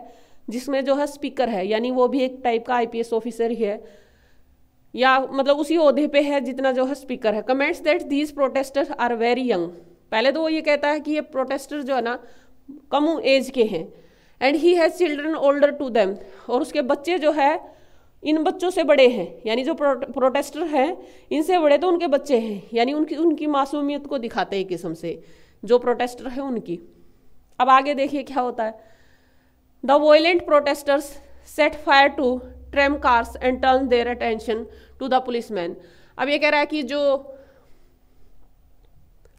जिसमें जो है स्पीकर है यानी वो भी एक टाइप का आईपीएस ऑफिसर ही है या मतलब उसी उहदे पे है जितना जो है स्पीकर है comments that these protester are very young पहले तो वो ये कहता है कि ये प्रोटेस्टर जो है ना कम एज के हैं and he has children older to them और उसके बच्चे जो है इन बच्चों से बड़े हैं यानी जो प्रोटेस्टर हैं इनसे बड़े तो उनके बच्चे हैं यानी उनकी उनकी मासूमियत को दिखाते हैं किस्म से जो प्रोटेस्टर है उनकी अब आगे देखिए क्या होता है The violent protesters set fire to tram cars and turned their attention to the policemen. अब ये कह रहा है कि जो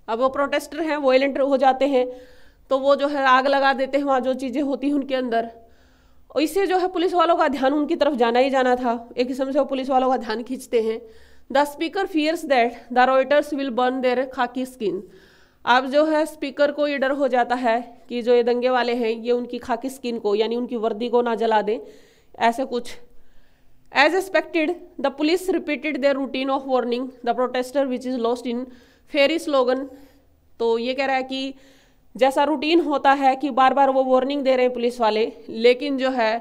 अब वो प्रोटेस्टर हैं वोलेंट हो जाते हैं तो वो जो है आग लगा देते हैं वहाँ जो चीज़ें होती हैं उनके अंदर और इससे जो है पुलिस वालों का ध्यान उनकी तरफ जाना ही जाना था एक किस्म से वो पुलिस वालों का ध्यान खींचते हैं the speaker fears that the rioters will burn their khaki skin अब जो है स्पीकर को ये डर हो जाता है कि जो ये दंगे वाले हैं ये उनकी खाकी स्किन को यानी उनकी वर्दी को ना जला दें ऐसे कुछ as expected the police repeated their routine of warning the protester which is lost in fiery slogan तो ये कह रहा है कि जैसा रूटीन होता है कि बार बार वो वार्निंग दे रहे हैं पुलिस वाले लेकिन जो है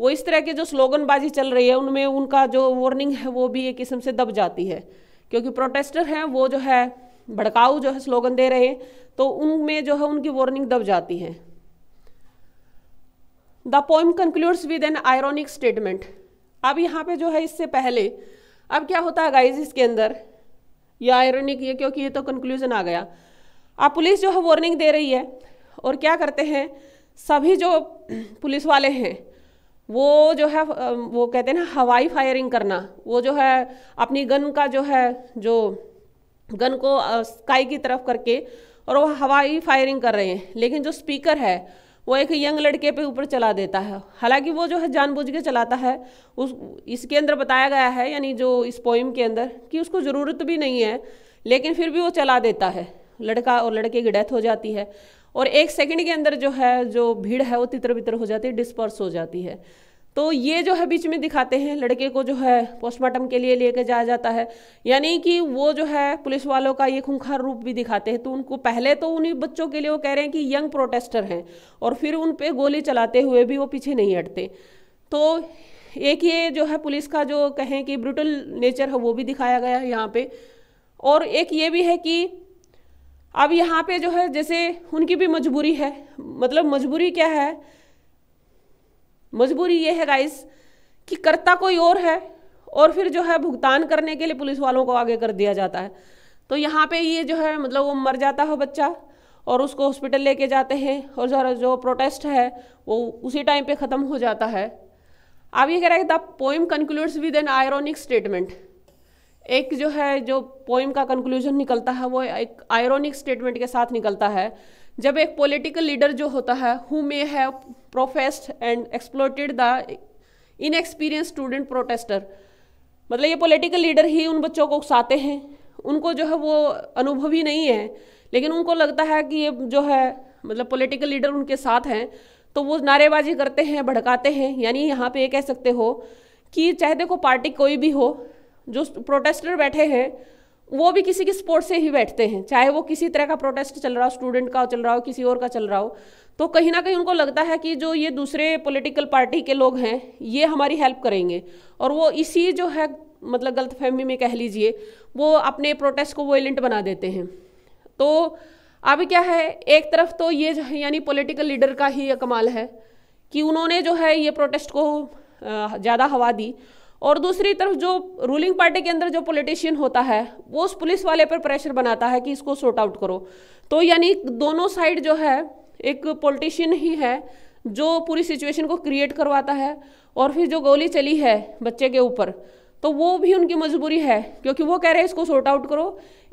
वो इस तरह के जो स्लोगनबाजी चल रही है उनमें उनका जो वार्निंग है वो भी एक किस्म से दब जाती है क्योंकि प्रोटेस्टर हैं वो जो है भड़काऊ जो है स्लोगन दे रहे हैं तो उनमें जो है उनकी वार्निंग दब जाती है the poem concludes with an ironic statement अब यहाँ पे जो है इससे पहले अब क्या होता है गाइज इसके अंदर ये आयरोनिक ये क्योंकि ये तो कंक्लूजन आ गया अब पुलिस जो है वार्निंग दे रही है और क्या करते हैं सभी जो पुलिस वाले हैं वो जो है वो कहते हैं ना हवाई फायरिंग करना वो जो है अपनी गन का जो है जो गन को स्काई की तरफ करके और वह हवाई फायरिंग कर रहे हैं लेकिन जो स्पीकर है वो एक यंग लड़के पे ऊपर चला देता है हालांकि वो जो है जानबूझ के चलाता है उस इसके अंदर बताया गया है यानी जो इस पोइम के अंदर कि उसको ज़रूरत भी नहीं है लेकिन फिर भी वो चला देता है लड़का और लड़के की डेथ हो जाती है और एक सेकंड के अंदर जो है जो भीड़ है वो तितर बितर हो जाती है डिस्पर्स हो जाती है तो ये जो है बीच में दिखाते हैं लड़के को जो है पोस्टमार्टम के लिए लेके जाया जाता है यानी कि वो जो है पुलिस वालों का ये खूंखार रूप भी दिखाते हैं तो उनको पहले तो उन्हीं बच्चों के लिए वो कह रहे हैं कि यंग प्रोटेस्टर हैं और फिर उन पर गोली चलाते हुए भी वो पीछे नहीं हटते तो एक ये जो है पुलिस का जो कहें कि ब्रूटल नेचर है वो भी दिखाया गया है यहाँ पे और एक ये भी है कि अब यहाँ पे जो है जैसे उनकी भी मजबूरी है मतलब मजबूरी क्या है मजबूरी ये है गाइस कि करता कोई और है और फिर जो है भुगतान करने के लिए पुलिस वालों को आगे कर दिया जाता है तो यहाँ पे ये जो है मतलब वो मर जाता है बच्चा और उसको हॉस्पिटल लेके जाते हैं और जो जो प्रोटेस्ट है वो उसी टाइम पे ख़त्म हो जाता है अब ये कह रहा है the poem concludes with an ironic statement एक जो है जो पोइम का कंक्लूजन निकलता है वो एक आयरोनिक स्टेटमेंट के साथ निकलता है जब एक पॉलिटिकल लीडर जो होता है who may have professed and exploited the inexperienced student protester मतलब ये पॉलिटिकल लीडर ही उन बच्चों को उकसाते हैं उनको जो है वो अनुभव ही नहीं है लेकिन उनको लगता है कि ये जो है मतलब पॉलिटिकल लीडर उनके साथ हैं तो वो नारेबाजी करते हैं भड़काते हैं यानी यहाँ पे ये कह सकते हो कि चाहे देखो पार्टी कोई भी हो जो प्रोटेस्टर बैठे हैं वो भी किसी के स्पोर्ट से ही बैठते हैं चाहे वो किसी तरह का प्रोटेस्ट चल रहा हो स्टूडेंट का चल रहा हो किसी और का चल रहा हो तो कहीं ना कहीं उनको लगता है कि जो ये दूसरे पॉलिटिकल पार्टी के लोग हैं ये हमारी हेल्प करेंगे और वो इसी जो है मतलब गलत फहमी में कह लीजिए वो अपने प्रोटेस्ट को वोलेंट बना देते हैं तो अब क्या है एक तरफ तो ये यानी पोलिटिकल लीडर का ही कमाल है कि उन्होंने जो है ये प्रोटेस्ट को ज़्यादा हवा दी और दूसरी तरफ जो रूलिंग पार्टी के अंदर जो पॉलिटिशियन होता है वो उस पुलिस वाले पर प्रेशर बनाता है कि इसको सॉर्ट आउट करो तो यानी दोनों साइड जो है एक पॉलिटिशियन ही है जो पूरी सिचुएशन को क्रिएट करवाता है और फिर जो गोली चली है बच्चे के ऊपर तो वो भी उनकी मजबूरी है क्योंकि वो कह रहे हैं इसको सॉर्ट आउट करो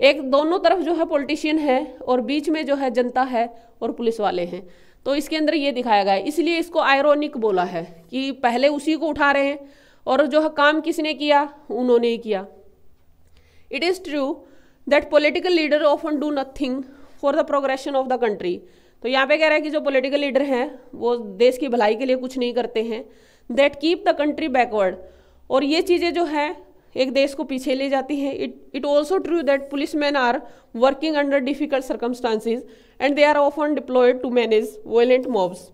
एक दोनों तरफ जो है पॉलिटिशियन है और बीच में जो है जनता है और पुलिस वाले हैं तो इसके अंदर ये दिखाया गया है इसलिए इसको आयरोनिक बोला है कि पहले उसी को उठा रहे हैं और जो काम किसने किया उन्होंने ही किया it is true that political leader often do nothing for the progression of the country तो यहाँ पे कह रहा है कि जो पोलिटिकल लीडर हैं वो देश की भलाई के लिए कुछ नहीं करते हैं that keep the country backward और ये चीज़ें जो है एक देश को पीछे ले जाती हैं it it also true that police man are working under difficult circumstances and they are often deployed to manage violent mobs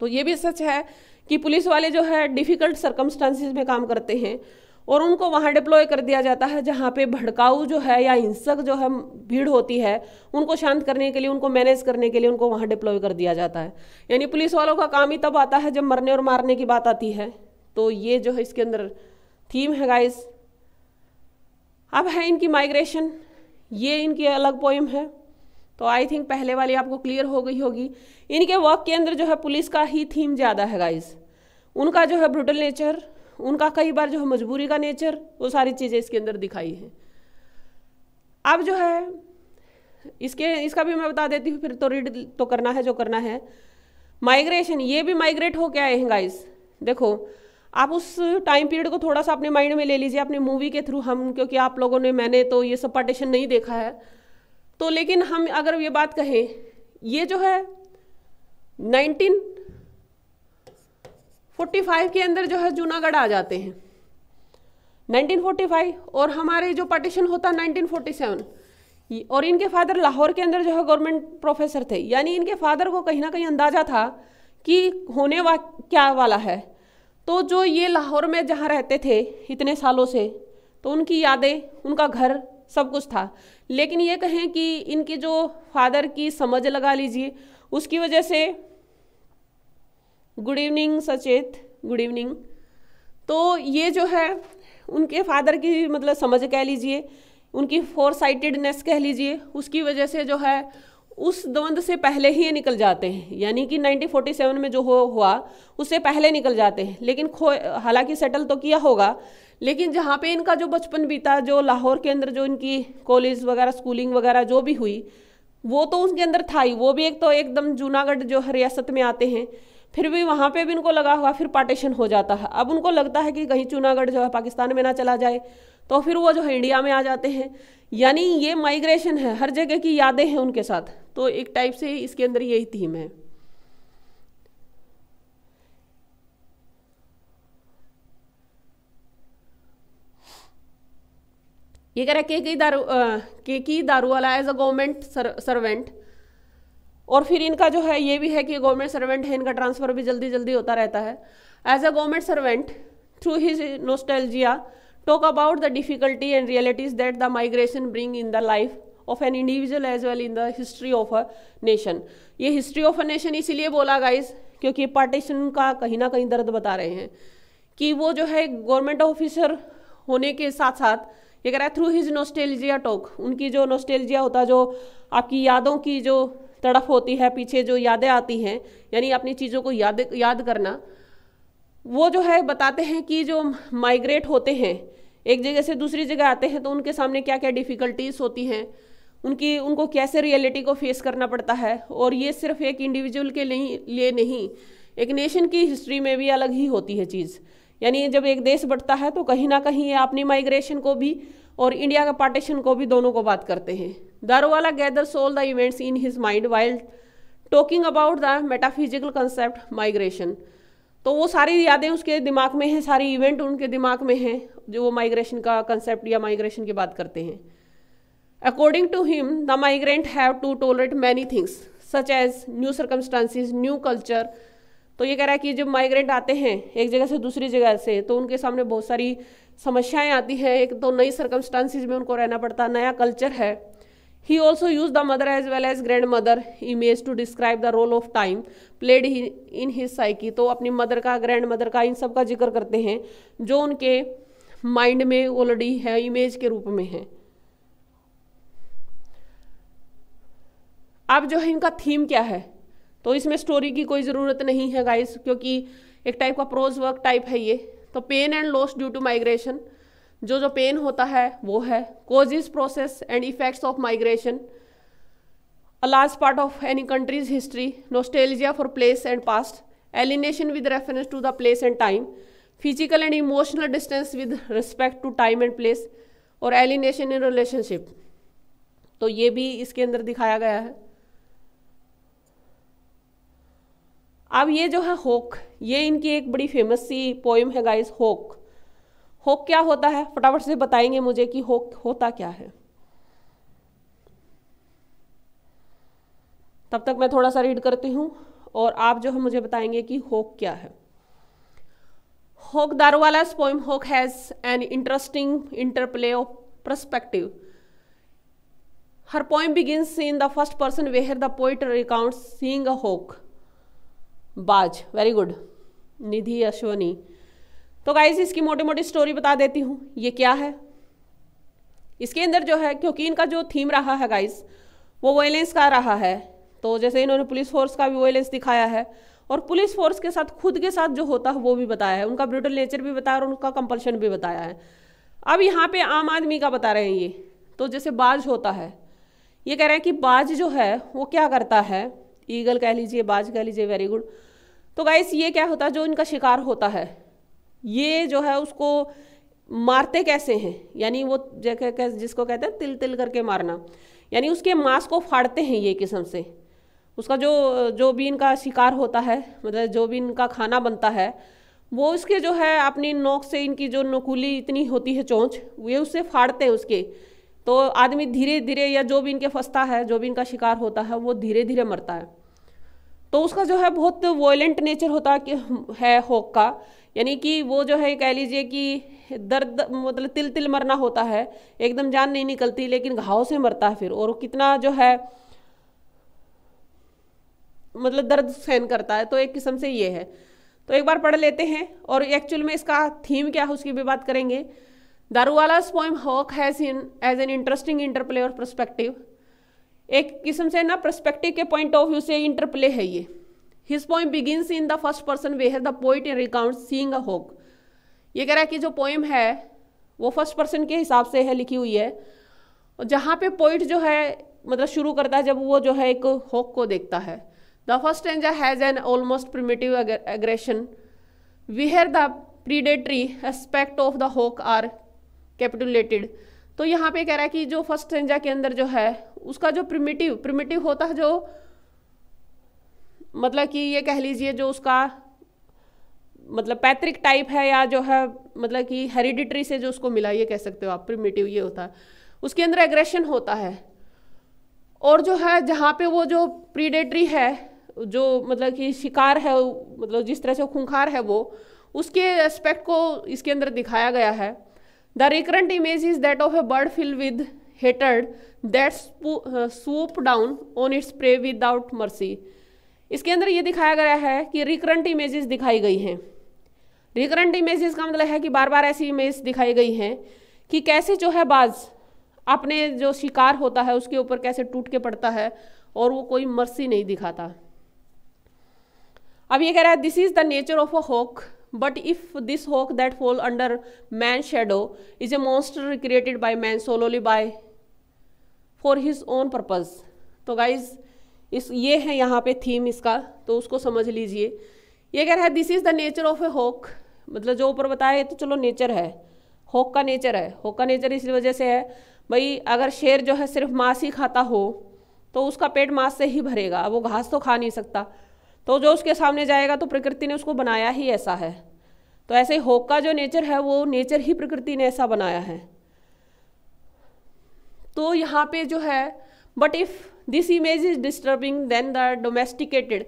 तो ये भी सच है कि पुलिस वाले जो है डिफ़िकल्ट सर्कमस्टांसिस में काम करते हैं और उनको वहाँ डिप्लॉय कर दिया जाता है जहाँ पे भड़काऊ जो है या हिंसक जो है भीड़ होती है उनको शांत करने के लिए उनको मैनेज करने के लिए उनको वहाँ डिप्लॉय कर दिया जाता है यानी पुलिस वालों का काम ही तब आता है जब मरने और मारने की बात आती है तो ये जो है इसके अंदर थीम है गाइस अब है इनकी माइग्रेशन ये इनकी अलग पोइम है तो आई थिंक पहले वाली आपको क्लियर हो गई होगी इनके वर्क के अंदर जो है पुलिस का ही थीम ज़्यादा है गाइज उनका जो है ब्रूटल नेचर उनका कई बार जो है मजबूरी का नेचर वो सारी चीज़ें इसके अंदर दिखाई हैं अब जो है इसके इसका भी मैं बता देती हूँ फिर तो रीड तो करना है जो करना है माइग्रेशन ये भी माइग्रेट के आए हैं गाइज देखो आप उस टाइम पीरियड को थोड़ा सा अपने माइंड में ले लीजिए अपने मूवी के थ्रू हम क्योंकि आप लोगों ने मैंने तो ये सब पार्टीशन नहीं देखा है तो लेकिन हम अगर ये बात कहें ये जो है 1945 के अंदर जो है जूनागढ़ आ जाते हैं 1945 और हमारे जो पार्टीशन होता 1947 और इनके फादर लाहौर के अंदर जो है गवर्नमेंट प्रोफेसर थे यानी इनके फादर को कहीं ना कहीं अंदाज़ा था कि होने वा क्या वाला है तो जो ये लाहौर में जहाँ रहते थे इतने सालों से तो उनकी यादें उनका घर सब कुछ था लेकिन ये कहें कि इनके जो फादर की समझ लगा लीजिए उसकी वजह से good evening Sachet good evening तो ये जो है उनके फादर की मतलब समझ कह लीजिए उनकी फोर साइटेडनेस कह लीजिए उसकी वजह से जो है उस द्वंद से पहले ही ये निकल जाते हैं यानी कि 1947 में जो हो हुआ उससे पहले निकल जाते हैं लेकिन खो हालांकि सेटल तो किया होगा लेकिन जहाँ पे इनका जो बचपन बीता जो लाहौर के अंदर जो इनकी कॉलेज वगैरह स्कूलिंग वगैरह जो भी हुई वो तो उनके अंदर था ही वो भी एक तो एकदम जूनागढ़ जो रियासत में आते हैं फिर भी वहाँ पे भी इनको लगा हुआ फिर पार्टीशन हो जाता है अब उनको लगता है कि कहीं जूनागढ़ जो है पाकिस्तान में ना चला जाए तो फिर वो जो है इंडिया में आ जाते हैं यानी ये माइग्रेशन है हर जगह की यादें हैं उनके साथ तो एक टाइप से इसके अंदर यही थीम है ये कह रहा है के के दारू के की दारू वाला एज अ गवर्नमेंट सर्वेंट और फिर इनका जो है ये भी है कि गवर्नमेंट सर्वेंट है इनका ट्रांसफ़र भी जल्दी जल्दी होता रहता है as a government servant through his nostalgia talk about the difficulty and realities that the migration bring in the life of an individual as well in the history of a nation ये हिस्ट्री ऑफ अ नेशन इसीलिए बोला गाइज क्योंकि पार्टीशन का कहीं ना कहीं दर्द बता रहे हैं कि वो जो है गवर्नमेंट ऑफिसर होने के साथ साथ ये कह रहा है थ्रू हिज नोस्टेलजिया टॉक उनकी जो नोस्टेलजिया होता जो आपकी यादों की जो तड़फ होती है पीछे जो यादें आती हैं यानी अपनी चीज़ों को याद याद करना वो जो है बताते हैं कि जो माइग्रेट होते हैं एक जगह से दूसरी जगह आते हैं तो उनके सामने क्या क्या डिफ़िकल्टीज होती हैं उनकी उनको कैसे रियलिटी को फेस करना पड़ता है और ये सिर्फ एक इंडिविजुअल के लिए नहीं एक नेशन की हिस्ट्री में भी अलग ही होती है चीज़ यानी जब एक देश बढ़ता है तो कहीं ना कहीं ये अपनी माइग्रेशन को भी और इंडिया का पार्टीशन को भी दोनों को बात करते हैं Daruwalla gathers all the events in his mind while talking about the metaphysical concept migration तो वो सारी यादें उसके दिमाग में हैं सारी इवेंट उनके दिमाग में हैं जो वो माइग्रेशन का कंसेप्ट या माइग्रेशन की बात करते हैं according to him the migrant have to tolerate many things such as new circumstances new culture तो ये कह रहा है कि जब माइग्रेंट आते हैं एक जगह से दूसरी जगह से तो उनके सामने बहुत सारी समस्याएं आती हैं एक तो नई सर्कमस्टांसिस में उनको रहना पड़ता है नया कल्चर है he also use the mother as well as grandmother image to describe the role of time played in his psyche तो अपनी मदर का ग्रैंड मदर का इन सब का जिक्र करते हैं जो उनके माइंड में ऑलरेडी है इमेज के रूप में है अब जो है इनका थीम क्या है तो इसमें स्टोरी की कोई ज़रूरत नहीं है गाइस क्योंकि एक टाइप का प्रोज वर्क टाइप है ये तो pain and loss due to migration जो जो पेन होता है वो है causes process and effects of migration a large part of any country's history nostalgia for place and past alienation with reference to the place and time physical and emotional distance with respect to time and place और एलिनेशन इन रिलेशनशिप तो ये भी इसके अंदर दिखाया गया है अब ये जो है होक ये इनकी एक बड़ी फेमस सी पोइम है गाइस होक होक क्या होता है फटाफट से बताएंगे मुझे कि होक होता क्या है तब तक मैं थोड़ा सा रीड करती हूँ और आप जो है मुझे बताएंगे कि होक क्या है hawk Daruwalla poem hawk has an interesting interplay of perspective her poem begin in the first person where the poet recount seeing a hawk बाज वेरी गुड निधि अश्वनी तो गाइज इसकी मोटी मोटी स्टोरी बता देती हूँ ये क्या है इसके अंदर जो है क्योंकि इनका जो थीम रहा है गाइज वो वायलेंस का रहा है तो जैसे इन्होंने पुलिस फोर्स का भी वायलेंस दिखाया है और पुलिस फोर्स के साथ खुद के साथ जो होता है वो भी बताया है उनका ब्रूटल नेचर भी बताया और उनका कंपल्शन भी बताया है अब यहाँ पे आम आदमी का बता रहे हैं ये तो जैसे बाज होता है ये कह रहे हैं कि बाज जो है वो क्या करता है ईगल कह लीजिए बाज कह लीजिए वेरी गुड तो गाइस ये क्या होता है जो इनका शिकार होता है ये जो है उसको मारते कैसे हैं यानी वो जिसको कहते हैं तिल तिल करके मारना यानी उसके मांस को फाड़ते हैं ये किस्म से उसका जो जो भी इनका शिकार होता है मतलब जो भी इनका खाना बनता है वो उसके जो है अपनी नोक से इनकी जो नकुली इतनी होती है चोंच वे उससे फाड़ते हैं उसके तो आदमी धीरे धीरे या जो भी इनके फंसता है जो भी इनका शिकार होता है वो धीरे धीरे मरता है तो उसका जो है बहुत वॉयलेंट नेचर होता कि है हॉक का यानी कि वो जो है कह लीजिए कि दर्द मतलब तिल तिल मरना होता है एकदम जान नहीं निकलती लेकिन घाव से मरता है फिर और कितना जो है मतलब दर्द सहन करता है तो एक किस्म से ये है तो एक बार पढ़ लेते हैं और एक्चुअल में इसका थीम क्या है उसकी भी बात करेंगे Daruwalla's poem hawk has in as an interesting interplay और परस्पेक्टिव एक किस्म से ना प्रस्पेक्टिव के पॉइंट ऑफ व्यू से इंटरप्ले है ये his poem begins in the first person where the poet in recount seeing a hawk ये कह रहा है कि जो पोइम है वो फर्स्ट पर्सन के हिसाब से है लिखी हुई है और जहाँ पे पोइट जो है मतलब शुरू करता है जब वो जो है एक होक को देखता है the first stanza has an almost primitive aggression here the predatory aspect of the hawk are capitulated तो यहाँ पे कह रहा है कि जो फर्स्ट एंजा के अंदर जो है उसका जो प्रिमिटिव प्रिमिटिव होता है जो मतलब कि ये कह लीजिए जो उसका मतलब पैतृक टाइप है या जो है मतलब कि हेरिडिटरी से जो उसको मिला ये कह सकते हो आप प्रिमिटिव ये होता है उसके अंदर एग्रेशन होता है और जो है जहाँ पे वो जो प्रीडेटरी है जो मतलब कि शिकार है मतलब जिस तरह से खूंखार है वो उसके एस्पेक्ट को इसके अंदर दिखाया गया है the recurrent image is that of a bird fill with hatred that swoop down on its prey without mercy इसके अंदर ये दिखाया गया है कि रिकरेंट इमेजेस दिखाई गई हैं रिकरेंट इमेजेस का मतलब है कि बार बार ऐसी इमेज दिखाई गई हैं कि कैसे जो है बाज अपने जो शिकार होता है उसके ऊपर कैसे टूट के पड़ता है और वो कोई मर्सी नहीं दिखाता अब ये कह रहा है this is the nature of a hawk but if this hawk that fall under man shadow is a monster created by man solely by for his own purpose तो गाइज इस ये है यहाँ पे थीम इसका तो उसको समझ लीजिए ये कह रहा है this is the nature of a hawk मतलब जो ऊपर बताया तो चलो नेचर है हॉक का नेचर है होक का नेचर इस वजह से है भाई अगर शेर जो है सिर्फ मांस ही खाता हो तो उसका पेट मांस से ही भरेगा वो घास तो खा नहीं सकता तो जो उसके सामने जाएगा तो प्रकृति ने उसको बनाया ही ऐसा है तो ऐसे हॉक का जो नेचर है वो नेचर ही प्रकृति ने ऐसा बनाया है तो यहाँ पे जो है but if this image is disturbing then the domesticated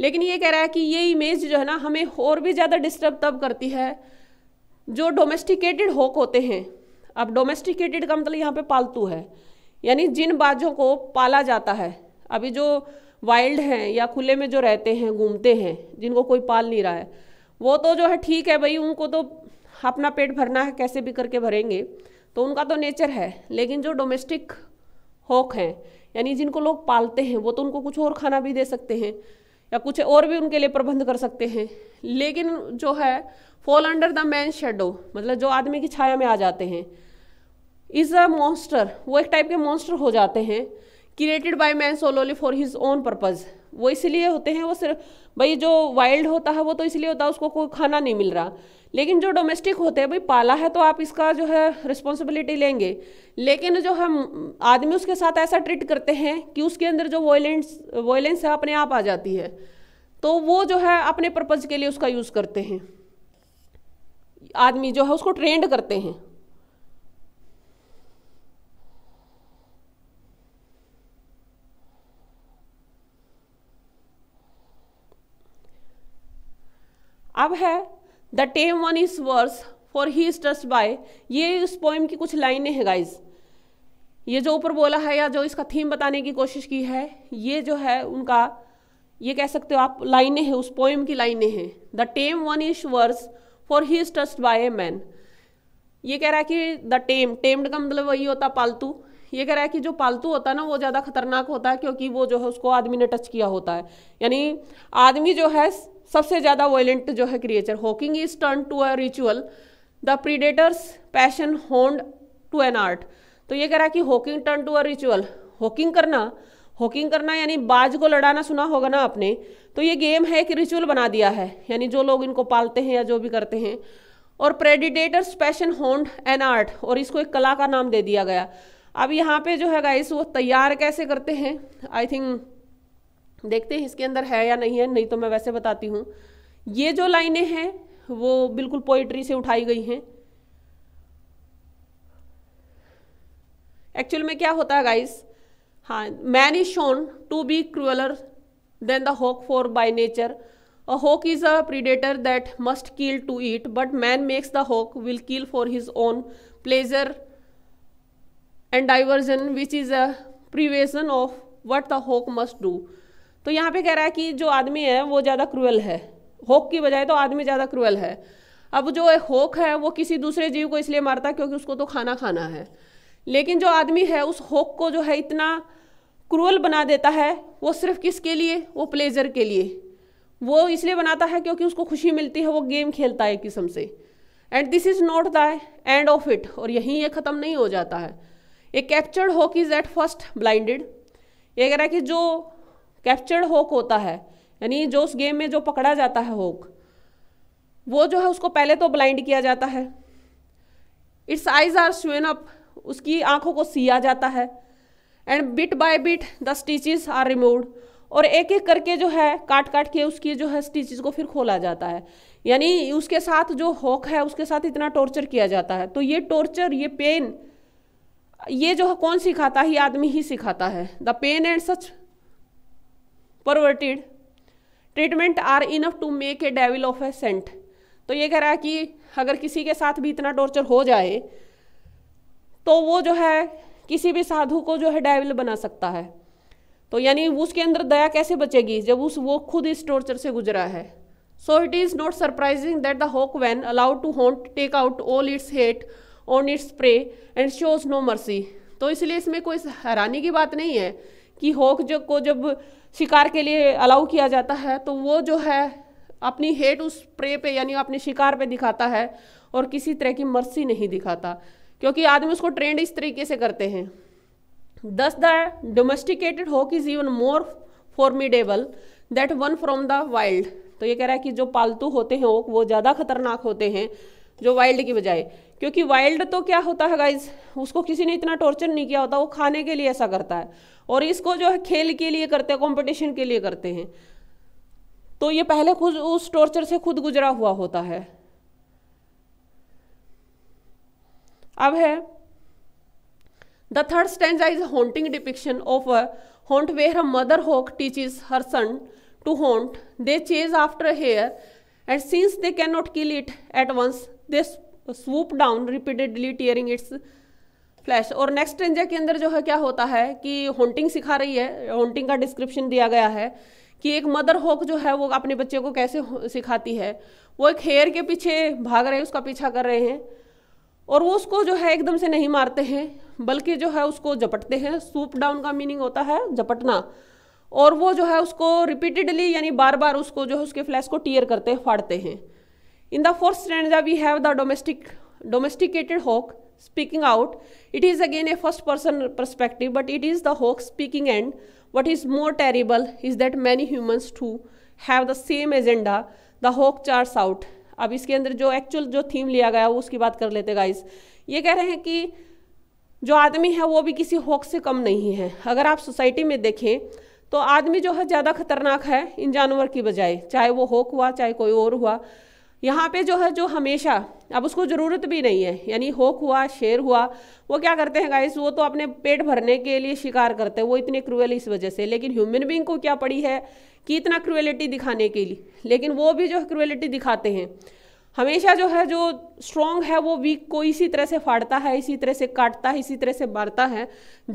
लेकिन ये कह रहा है कि ये इमेज जो है ना हमें और भी ज़्यादा डिस्टर्ब तब करती है जो डोमेस्टिकेटेड होक होते हैं अब डोमेस्टिकेटेड का मतलब यहाँ पे पालतू है यानी जिन बाजों को पाला जाता है अभी जो वाइल्ड हैं या खुले में जो रहते हैं घूमते हैं जिनको कोई पाल नहीं रहा है वो तो जो है ठीक है भाई उनको तो अपना पेट भरना है कैसे भी करके भरेंगे तो उनका तो नेचर है लेकिन जो डोमेस्टिक हॉक हैं यानी जिनको लोग पालते हैं वो तो उनको कुछ और खाना भी दे सकते हैं या कुछ और भी उनके लिए प्रबंध कर सकते हैं लेकिन जो है fall under the man shadow मतलब जो आदमी की छाया में आ जाते हैं इज़ अ मॉन्स्टर वो एक टाइप के मॉन्स्टर हो जाते हैं created by man solely for his own purpose वो इसलिए होते हैं वो सिर्फ भाई जो वाइल्ड होता है वो तो इसलिए होता है उसको कोई खाना नहीं मिल रहा लेकिन जो डोमेस्टिक होते हैं भाई पाला है तो आप इसका जो है रिस्पॉन्सिबिलिटी लेंगे लेकिन जो हम आदमी उसके साथ ऐसा ट्रीट करते हैं कि उसके अंदर जो वॉयलेंस वॉयलेंस है अपने आप आ जाती है तो वो जो है अपने पर्पज़ के लिए उसका यूज़ करते हैं आदमी जो है उसको ट्रेंड करते हैं अब है the tame one is worse for he is trussed by ये उस पोइम की कुछ लाइनें हैं गाइज ये जो ऊपर बोला है या जो इसका थीम बताने की कोशिश की है ये जो है उनका ये कह सकते हो आप लाइनें हैं उस पोइम की लाइनें हैं the tame one is worse for he is trussed by a man ये कह रहा है कि द टेम टेम्ड का मतलब वही होता पालतू ये कह रहा है कि जो पालतू होता है ना वो ज़्यादा खतरनाक होता है क्योंकि वो जो है उसको आदमी ने टच किया होता है यानी आदमी जो है सबसे ज़्यादा वायलेंट जो है creature hawking is turn to a ritual the predator's passion honed to an art तो ये कह रहा है कि hawking turn to a ritual hawking करना हॉकिंग करना यानी बाज को लड़ाना सुना होगा ना आपने तो ये गेम है एक रिचुअल बना दिया है यानी जो लोग इनको पालते हैं या जो भी करते हैं और predator's passion honed an art और इसको एक कला का नाम दे दिया गया अब यहाँ पे जो है गाइस वो तैयार कैसे करते हैं आई थिंक देखते हैं इसके अंदर है या नहीं है नहीं तो मैं वैसे बताती हूँ ये जो लाइनें हैं वो बिल्कुल पोइट्री से उठाई गई हैं एक्चुअल में क्या होता है गाइस हाँ man is shown to be crueller than the hawk for by nature a hawk is a predator that must kill to eat but man makes the hawk will kill for his own pleasure and diversion which is a perversion of what the hawk must do तो यहाँ पे कह रहा है कि जो आदमी है वो ज़्यादा क्रूअल है होक की बजाय तो आदमी ज़्यादा क्रूअल है अब जो होक है वो किसी दूसरे जीव को इसलिए मारता है क्योंकि उसको तो खाना खाना है लेकिन जो आदमी है उस होक को जो है इतना क्रूअल बना देता है वो सिर्फ किसके लिए वो प्लेजर के लिए वो इसलिए बनाता है क्योंकि उसको खुशी मिलती है वो गेम खेलता है एक किस्म से and this is not the end of it और यहीं ये ख़त्म नहीं हो जाता है a captured hawk is at first blinded ये कह रहा है कि जो कैप्चर्ड होक होता है यानी जो उस गेम में जो पकड़ा जाता है होक वो जो है उसको पहले तो ब्लाइंड किया जाता है its eyes are sewn up उसकी आंखों को सिया जाता है and bit by bit the stitches are remove और एक एक करके जो है काट काट के उसकी जो है स्टिचेस को फिर खोला जाता है यानी उसके साथ जो हॉक है उसके साथ इतना टॉर्चर किया जाता है तो ये टॉर्चर ये पेन ये जो है कौन सिखाता है ये आदमी ही सिखाता है the pain and such perverted treatment are enough to make a devil of a saint तो ये कह रहा है कि अगर किसी के साथ भी इतना टॉर्चर हो जाए तो वो जो है किसी भी साधु को जो है डेविल बना सकता है तो यानी उसके अंदर दया कैसे बचेगी जब उस वो खुद इस टॉर्चर से गुजरा है so it is not surprising that the hawk when allowed to hunt take out all its hate on its prey and shows no mercy तो इसलिए इसमें कोई हैरानी की बात नहीं है कि हॉक जो को जब शिकार के लिए अलाउ किया जाता है तो वो जो है अपनी हेट उस प्रे पे यानी अपने शिकार पे दिखाता है और किसी तरह की मर्सी नहीं दिखाता क्योंकि आदमी उसको ट्रेंड इस तरीके से करते हैं thus the domesticated hawk is even more formidable that one from the wild तो ये कह रहा है कि जो पालतू होते हैं वो ज़्यादा खतरनाक होते हैं जो वाइल्ड की बजाय क्योंकि वाइल्ड तो क्या होता है गाइज उसको किसी ने इतना टॉर्चर नहीं किया होता वो खाने के लिए ऐसा करता है और इसको जो है खेल के लिए करते हैं कॉम्पिटिशन के लिए करते हैं तो ये पहले खुद उस टॉर्चर से खुद गुजरा हुआ होता है अब है the third stanza is haunting depiction of a hunt where a mother hawk is her son to hunt they chase after hare and since they can not kill it at once they swoop down repeatedly tearing its flesh और नेक्स्ट स्टेंजा के अंदर जो है क्या होता है कि होंटिंग सिखा रही है होंटिंग का डिस्क्रिप्शन दिया गया है कि एक मदर होक जो है वो अपने बच्चे को कैसे सिखाती है वो एक हेयर के पीछे भाग रहे हैं उसका पीछा कर रहे हैं और वो उसको जो है एकदम से नहीं मारते हैं बल्कि जो है उसको झपटते हैं सूप डाउन का मीनिंग होता है झपटना और वो जो है उसको रिपीटेडली यानी बार बार उसको जो है उसके फ्लैश को टीयर करते हैं फाड़ते हैं In the fourth stanza, we have the domestic, domesticated hawk speaking out. It is again a first person perspective, but it is the hawk speaking and what is more terrible is that many humans too have the same agenda. The hawk charts out. अब इसके अंदर जो एक्चुअल जो थीम लिया गया wo uski baat kar lete guys ye keh rahe hain ki जो आदमी है वो भी किसी हॉक से कम नहीं है अगर आप सोसाइटी में देखें तो आदमी जो है ज़्यादा खतरनाक है इन जानवर की बजाय चाहे वो हॉक हुआ चाहे कोई और हुआ यहाँ पे जो है जो हमेशा अब उसको ज़रूरत भी नहीं है यानी होक हुआ शेर हुआ वो क्या करते हैं गाइस वो तो अपने पेट भरने के लिए शिकार करते हैं वो इतने क्रुअल इस वजह से लेकिन ह्यूमन बींग को क्या पड़ी है कि इतना क्रुअलिटी दिखाने के लिए लेकिन वो भी जो क्रुअलिटी दिखाते हैं हमेशा जो है जो स्ट्रॉन्ग है वो वीक को इसी तरह से फाड़ता है इसी तरह से काटता है इसी तरह से मारता है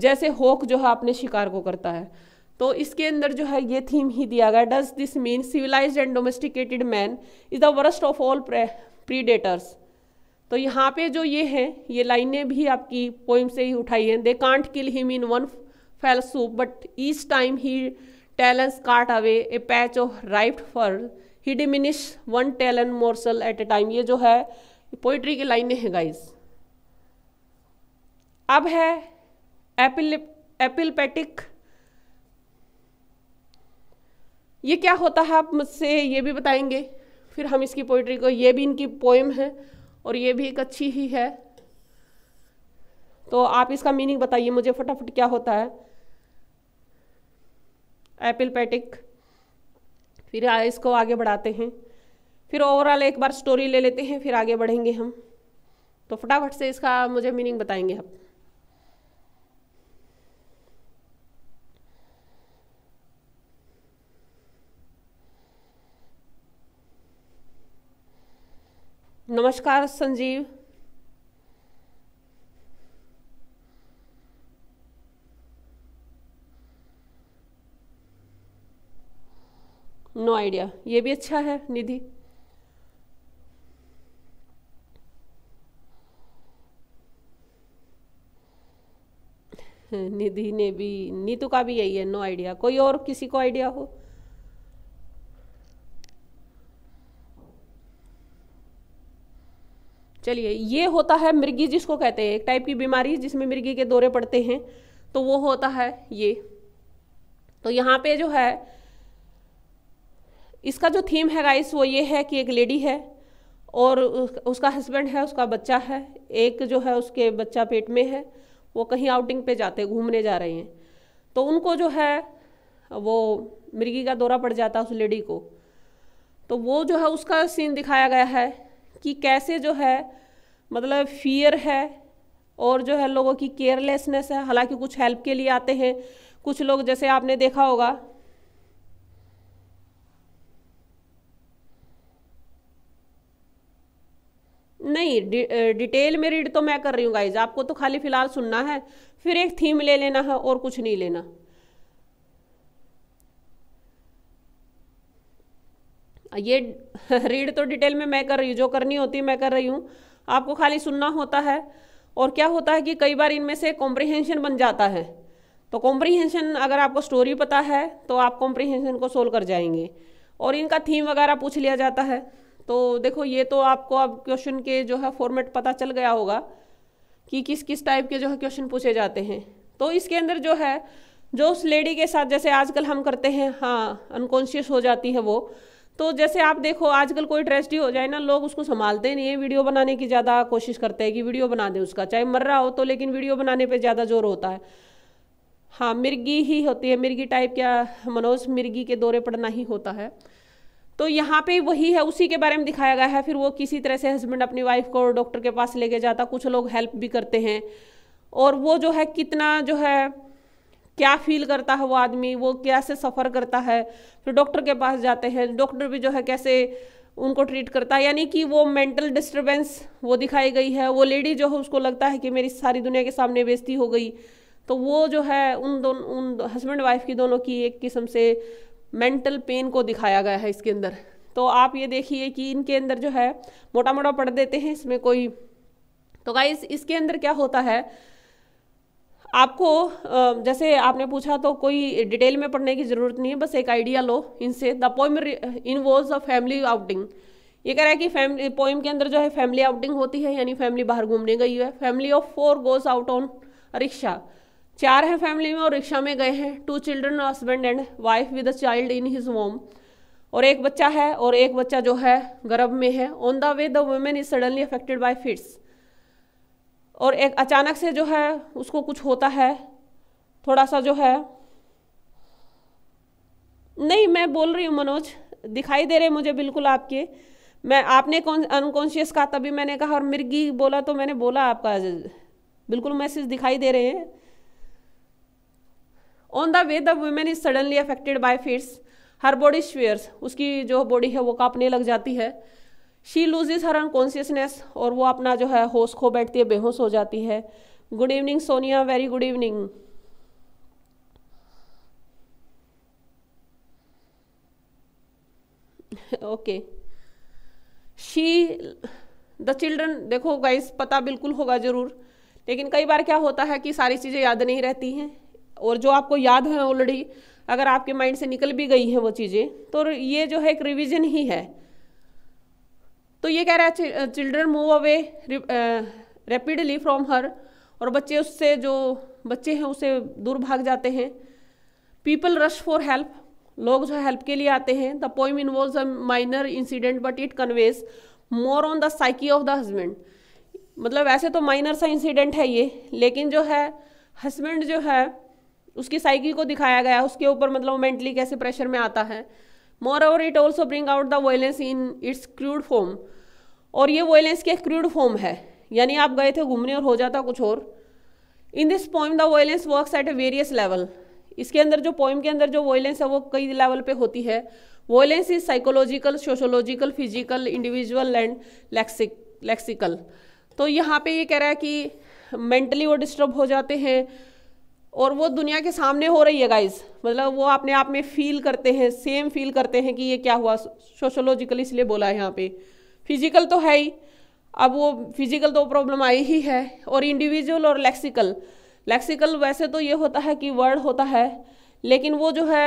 जैसे होक जो है अपने शिकार को करता है तो इसके अंदर जो है ये थीम ही दिया गया does this mean civilised and domesticated man is the worst of all predators तो यहाँ पे जो ये हैं ये लाइनें भी आपकी पोइम से ही उठाई हैं they can't kill him in one fell swoop but each time he talons cut away a patch of right fur he diminish one talent morsel at a time ये जो है पोइट्री की लाइनें हैं गाइज अब है एपिल एपिलपैटिक ये क्या होता है आप मुझसे ये भी बताएंगे फिर हम इसकी पोइट्री को ये भी इनकी पोइम है और ये भी एक अच्छी ही है तो आप इसका मीनिंग बताइए मुझे फटाफट क्या होता है एपिल पैटिक फिर इसको आगे बढ़ाते हैं फिर ओवरऑल एक बार स्टोरी ले लेते हैं फिर आगे बढ़ेंगे हम तो फटाफट से इसका मुझे मीनिंग बताएंगे आप नमस्कार संजीव नो आइडिया ये भी अच्छा है निधि निधि ने भी नीतू का भी यही है नो आइडिया कोई और किसी को आइडिया हो चलिए ये होता है मिर्गी जिसको कहते हैं एक टाइप की बीमारी जिसमें मिर्गी के दौरे पड़ते हैं तो वो होता है ये तो यहाँ पे जो है इसका जो थीम है गाइस वो ये है कि एक लेडी है और उसका हस्बैंड है उसका बच्चा है एक जो है उसके बच्चा पेट में है वो कहीं आउटिंग पे जाते घूमने जा रहे हैं तो उनको जो है वो मिर्गी का दौरा पड़ जाता है उस लेडी को तो वो जो है उसका सीन दिखाया गया है कि कैसे जो है मतलब फियर है और जो है लोगों की केयरलेसनेस है हालांकि कुछ हेल्प के लिए आते हैं कुछ लोग जैसे आपने देखा होगा नहीं डि, डिटेल में रीड तो मैं कर रही हूँ गाइज आपको तो खाली फिलहाल सुनना है फिर एक थीम ले लेना है और कुछ नहीं लेना ये रीड तो डिटेल में मैं कर रही हूँ जो करनी होती मैं कर रही हूँ आपको खाली सुनना होता है और क्या होता है कि कई बार इनमें से कॉम्प्रिहेंशन बन जाता है तो कॉम्प्रिहेंशन अगर आपको स्टोरी पता है तो आप कॉम्प्रिहेंशन को सोल्व कर जाएंगे और इनका थीम वगैरह पूछ लिया जाता है तो देखो ये तो आपको अब क्वेश्चन के जो है फॉर्मेट पता चल गया होगा कि किस किस टाइप के जो है क्वेश्चन पूछे जाते हैं तो इसके अंदर जो है जो उस लेडी के साथ जैसे आजकल हम करते हैं हाँ अनकॉन्शियस हो जाती है वो तो जैसे आप देखो आजकल कोई ट्रेस्टी हो जाए ना लोग उसको संभालते नहीं है वीडियो बनाने की ज़्यादा कोशिश करते हैं कि वीडियो बना दें उसका चाहे मर रहा हो तो लेकिन वीडियो बनाने पे ज़्यादा जोर होता है हाँ मिर्गी ही होती है मिर्गी टाइप क्या मनोज मिर्गी के दौरे पड़ना ही होता है तो यहाँ पे वही है उसी के बारे में दिखाया गया है फिर वो किसी तरह से हस्बैंड अपनी वाइफ को डॉक्टर के पास लेके जाता कुछ लोग हेल्प भी करते हैं और वो जो है कितना जो है क्या फील करता है वो आदमी वो कैसे सफ़र करता है फिर डॉक्टर के पास जाते हैं डॉक्टर भी जो है कैसे उनको ट्रीट करता है यानी कि वो मेंटल डिस्टरबेंस वो दिखाई गई है वो लेडी जो है उसको लगता है कि मेरी सारी दुनिया के सामने बेजती हो गई तो वो जो है उन दोनों उन हस्बैंड वाइफ की दोनों की एक किस्म से मेंटल पेन को दिखाया गया है इसके अंदर तो आप ये देखिए कि इनके अंदर जो है मोटा मोटा पढ़ देते हैं इसमें कोई तो गाइस इसके अंदर क्या होता है आपको जैसे आपने पूछा तो कोई डिटेल में पढ़ने की ज़रूरत नहीं है बस एक आइडिया लो इनसे the poem involve a family outing ये कह रहा है कि फैमिली पोइम के अंदर जो है फैमिली आउटिंग होती है यानी फैमिली बाहर घूमने गई है family of four goes out on rickshaw चार हैं फैमिली में और रिक्शा में गए हैं two children husband and wife with a child in his womb और एक बच्चा है और एक बच्चा जो है गर्भ में है on the way the women is suddenly affected by fits और एक अचानक से जो है उसको कुछ होता है थोड़ा सा जो है नहीं मैं बोल रही हूँ मनोज दिखाई दे रहे मुझे बिल्कुल आपके मैं आपने कौन अनकॉन्शियस कहा तभी मैंने कहा और मिर्गी बोला तो मैंने बोला आपका बिल्कुल मैसेज दिखाई दे रहे हैं on the way the women is suddenly affected by fits her body shivers उसकी जो बॉडी है वो कांपने लग जाती है शी लूजेज हर अनकॉन्सियसनेस और वो अपना जो है होश खो बैठती है बेहोश हो जाती है good evening Sonia very good evening okay she the children देखो गाइस पता बिल्कुल होगा ज़रूर लेकिन कई बार क्या होता है कि सारी चीज़ें याद नहीं रहती हैं और जो आपको याद है ऑलरेडी अगर आपके माइंड से निकल भी गई हैं वो चीज़ें तो ये जो है एक रिविज़न ही है तो ये कह रहा है children move away rapidly from her और बच्चे उससे जो बच्चे हैं उसे दूर भाग जाते हैं पीपल रश फॉर हेल्प लोग जो हेल्प के लिए आते हैं the poem involve a minor incident but it conveys more on the psyche of the husband मतलब वैसे तो माइनर सा इंसिडेंट है ये लेकिन जो है हस्बैंड जो है उसकी साइकी को दिखाया गया उसके ऊपर मतलब मेंटली कैसे प्रेशर में आता है moreover it also bring out the violence in its crude form और ये वोलेंस की एक क्रूड फॉर्म है यानी आप गए थे घूमने और हो जाता कुछ और in this poem the violence works at a various level इसके अंदर जो पोइम के अंदर जो वोलेंस है वो कई लेवल पे होती है violence is psychological sociological physical individual and lexic lexical तो यहाँ पे ये कह रहा है कि मेंटली वो डिस्टर्ब हो जाते हैं और वो दुनिया के सामने हो रही है गाइज मतलब वो अपने आप में फील करते हैं सेम फील करते हैं कि ये क्या हुआ सोशोलॉजिकल इसलिए बोला है यहाँ पे फिजिकल तो है ही अब वो फिजिकल तो प्रॉब्लम आई ही है और इंडिविजुअल और लेक्सिकल लेक्सिकल वैसे तो ये होता है कि वर्ड होता है लेकिन वो जो है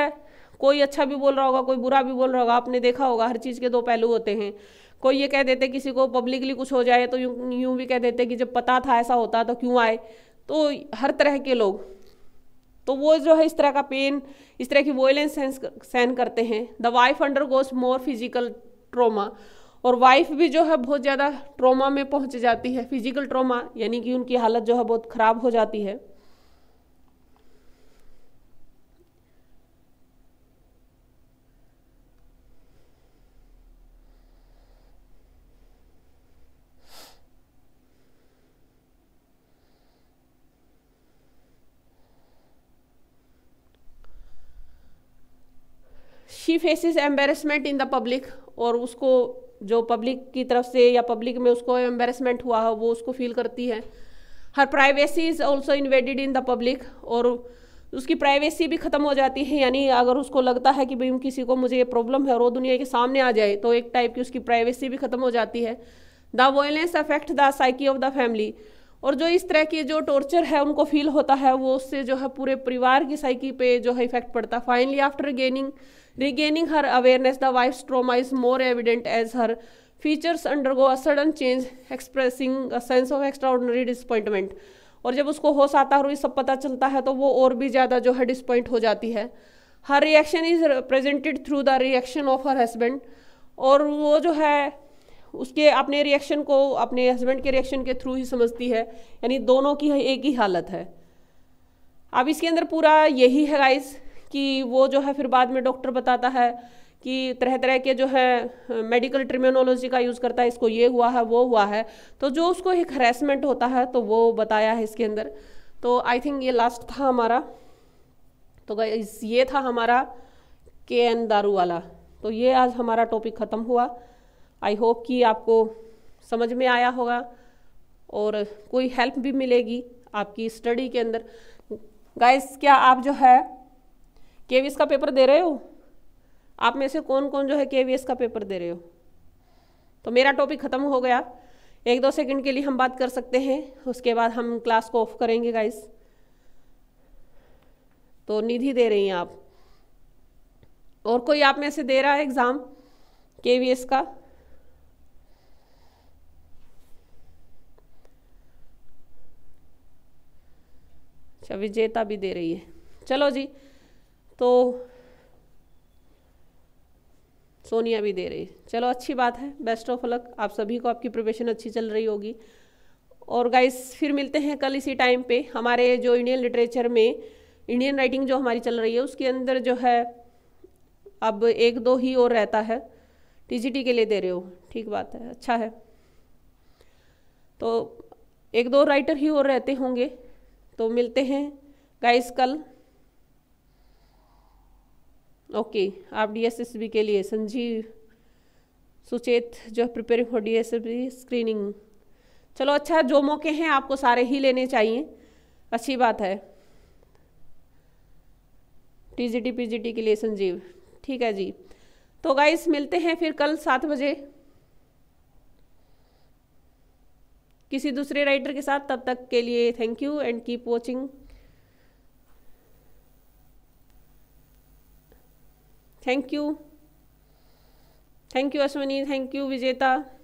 कोई अच्छा भी बोल रहा होगा कोई बुरा भी बोल रहा होगा आपने देखा होगा हर चीज़ के दो पहलू होते हैं कोई ये कह देते किसी को पब्लिकली कुछ हो जाए तो यूं यूं भी कह देते कि जब पता था ऐसा होता तो क्यों आए तो हर तरह के लोग तो वो जो है इस तरह का पेन इस तरह की वोलेंस सहन करते हैं the wife undergoes more physical trauma और वाइफ भी जो है बहुत ज़्यादा ट्रोमा में पहुंच जाती है फिजिकल ट्रोमा यानी कि उनकी हालत जो है बहुत ख़राब हो जाती है she faces embarrassment in the public और उसको जो पब्लिक की तरफ से या पब्लिक में उसको एम्बेरसमेंट हुआ हो वो उसको फील करती है her privacy is also invaded in the public और उसकी प्राइवेसी भी ख़त्म हो जाती है यानी अगर उसको लगता है कि भाई किसी को मुझे ये प्रॉब्लम है और वो दुनिया के सामने आ जाए तो एक टाइप की उसकी प्राइवेसी भी ख़त्म हो जाती है the violence affect the psyche of the family और जो इस तरह की जो टॉर्चर है उनको फील होता है वो उससे जो है पूरे परिवार की साइकी पे जो है इफेक्ट पड़ता है finally after gaining Regaining her awareness, the wife's trauma is more evident as her features undergo a sudden change expressing a sense of extraordinary disappointment और जब उसको होश आता है और ये सब पता चलता है तो वो और भी ज़्यादा जो है डिसपॉइंट हो जाती है her reaction is presented through the reaction of her husband और वो जो है उसके अपने रिएक्शन को अपने हस्बैंड के रिएक्शन के थ्रू ही समझती है यानी दोनों की एक ही हालत है अब इसके अंदर पूरा यही है गाइस कि वो जो है फिर बाद में डॉक्टर बताता है कि तरह तरह के जो है मेडिकल ट्रिम्योनोलॉजी का यूज़ करता है इसको ये हुआ है वो हुआ है तो जो उसको एक हरेसमेंट होता है तो वो बताया है इसके अंदर तो आई थिंक ये लास्ट था हमारा तो ये था हमारा के एन दारू वाला तो ये आज हमारा टॉपिक ख़त्म हुआ आई होप कि आपको समझ में आया होगा और कोई हेल्प भी मिलेगी आपकी स्टडी के अंदर गाइस क्या आप जो है के का पेपर दे रहे हो आप में से कौन कौन जो है के का पेपर दे रहे हो तो मेरा टॉपिक ख़त्म हो गया एक दो सेकंड के लिए हम बात कर सकते हैं उसके बाद हम क्लास को ऑफ करेंगे गाइस तो निधि दे रही हैं आप और कोई आप में से दे रहा है एग्ज़ाम के का अच्छा विजेता भी दे रही है चलो जी तो सोनिया भी दे रही चलो अच्छी बात है बेस्ट ऑफ लक आप सभी को आपकी प्रिपरेशन अच्छी चल रही होगी और गाइस फिर मिलते हैं कल इसी टाइम पे हमारे जो इंडियन लिटरेचर में इंडियन राइटिंग जो हमारी चल रही है उसके अंदर जो है अब एक दो ही और रहता है टीजीटी के लिए दे रहे हो ठीक बात है अच्छा है तो एक दो राइटर ही और रहते होंगे तो मिलते हैं गाइस कल ओके आप डी के लिए संजीव सुचेत जो प्रिपेयरिंग फॉर डी स्क्रीनिंग चलो अच्छा जो मौके हैं आपको सारे ही लेने चाहिए अच्छी बात है टीजीटी पीजीटी के लिए संजीव ठीक है जी तो गाइस मिलते हैं फिर कल सात बजे किसी दूसरे राइटर के साथ तब तक के लिए thank you and keep watching thank you thank you Ashwini thank you विजेता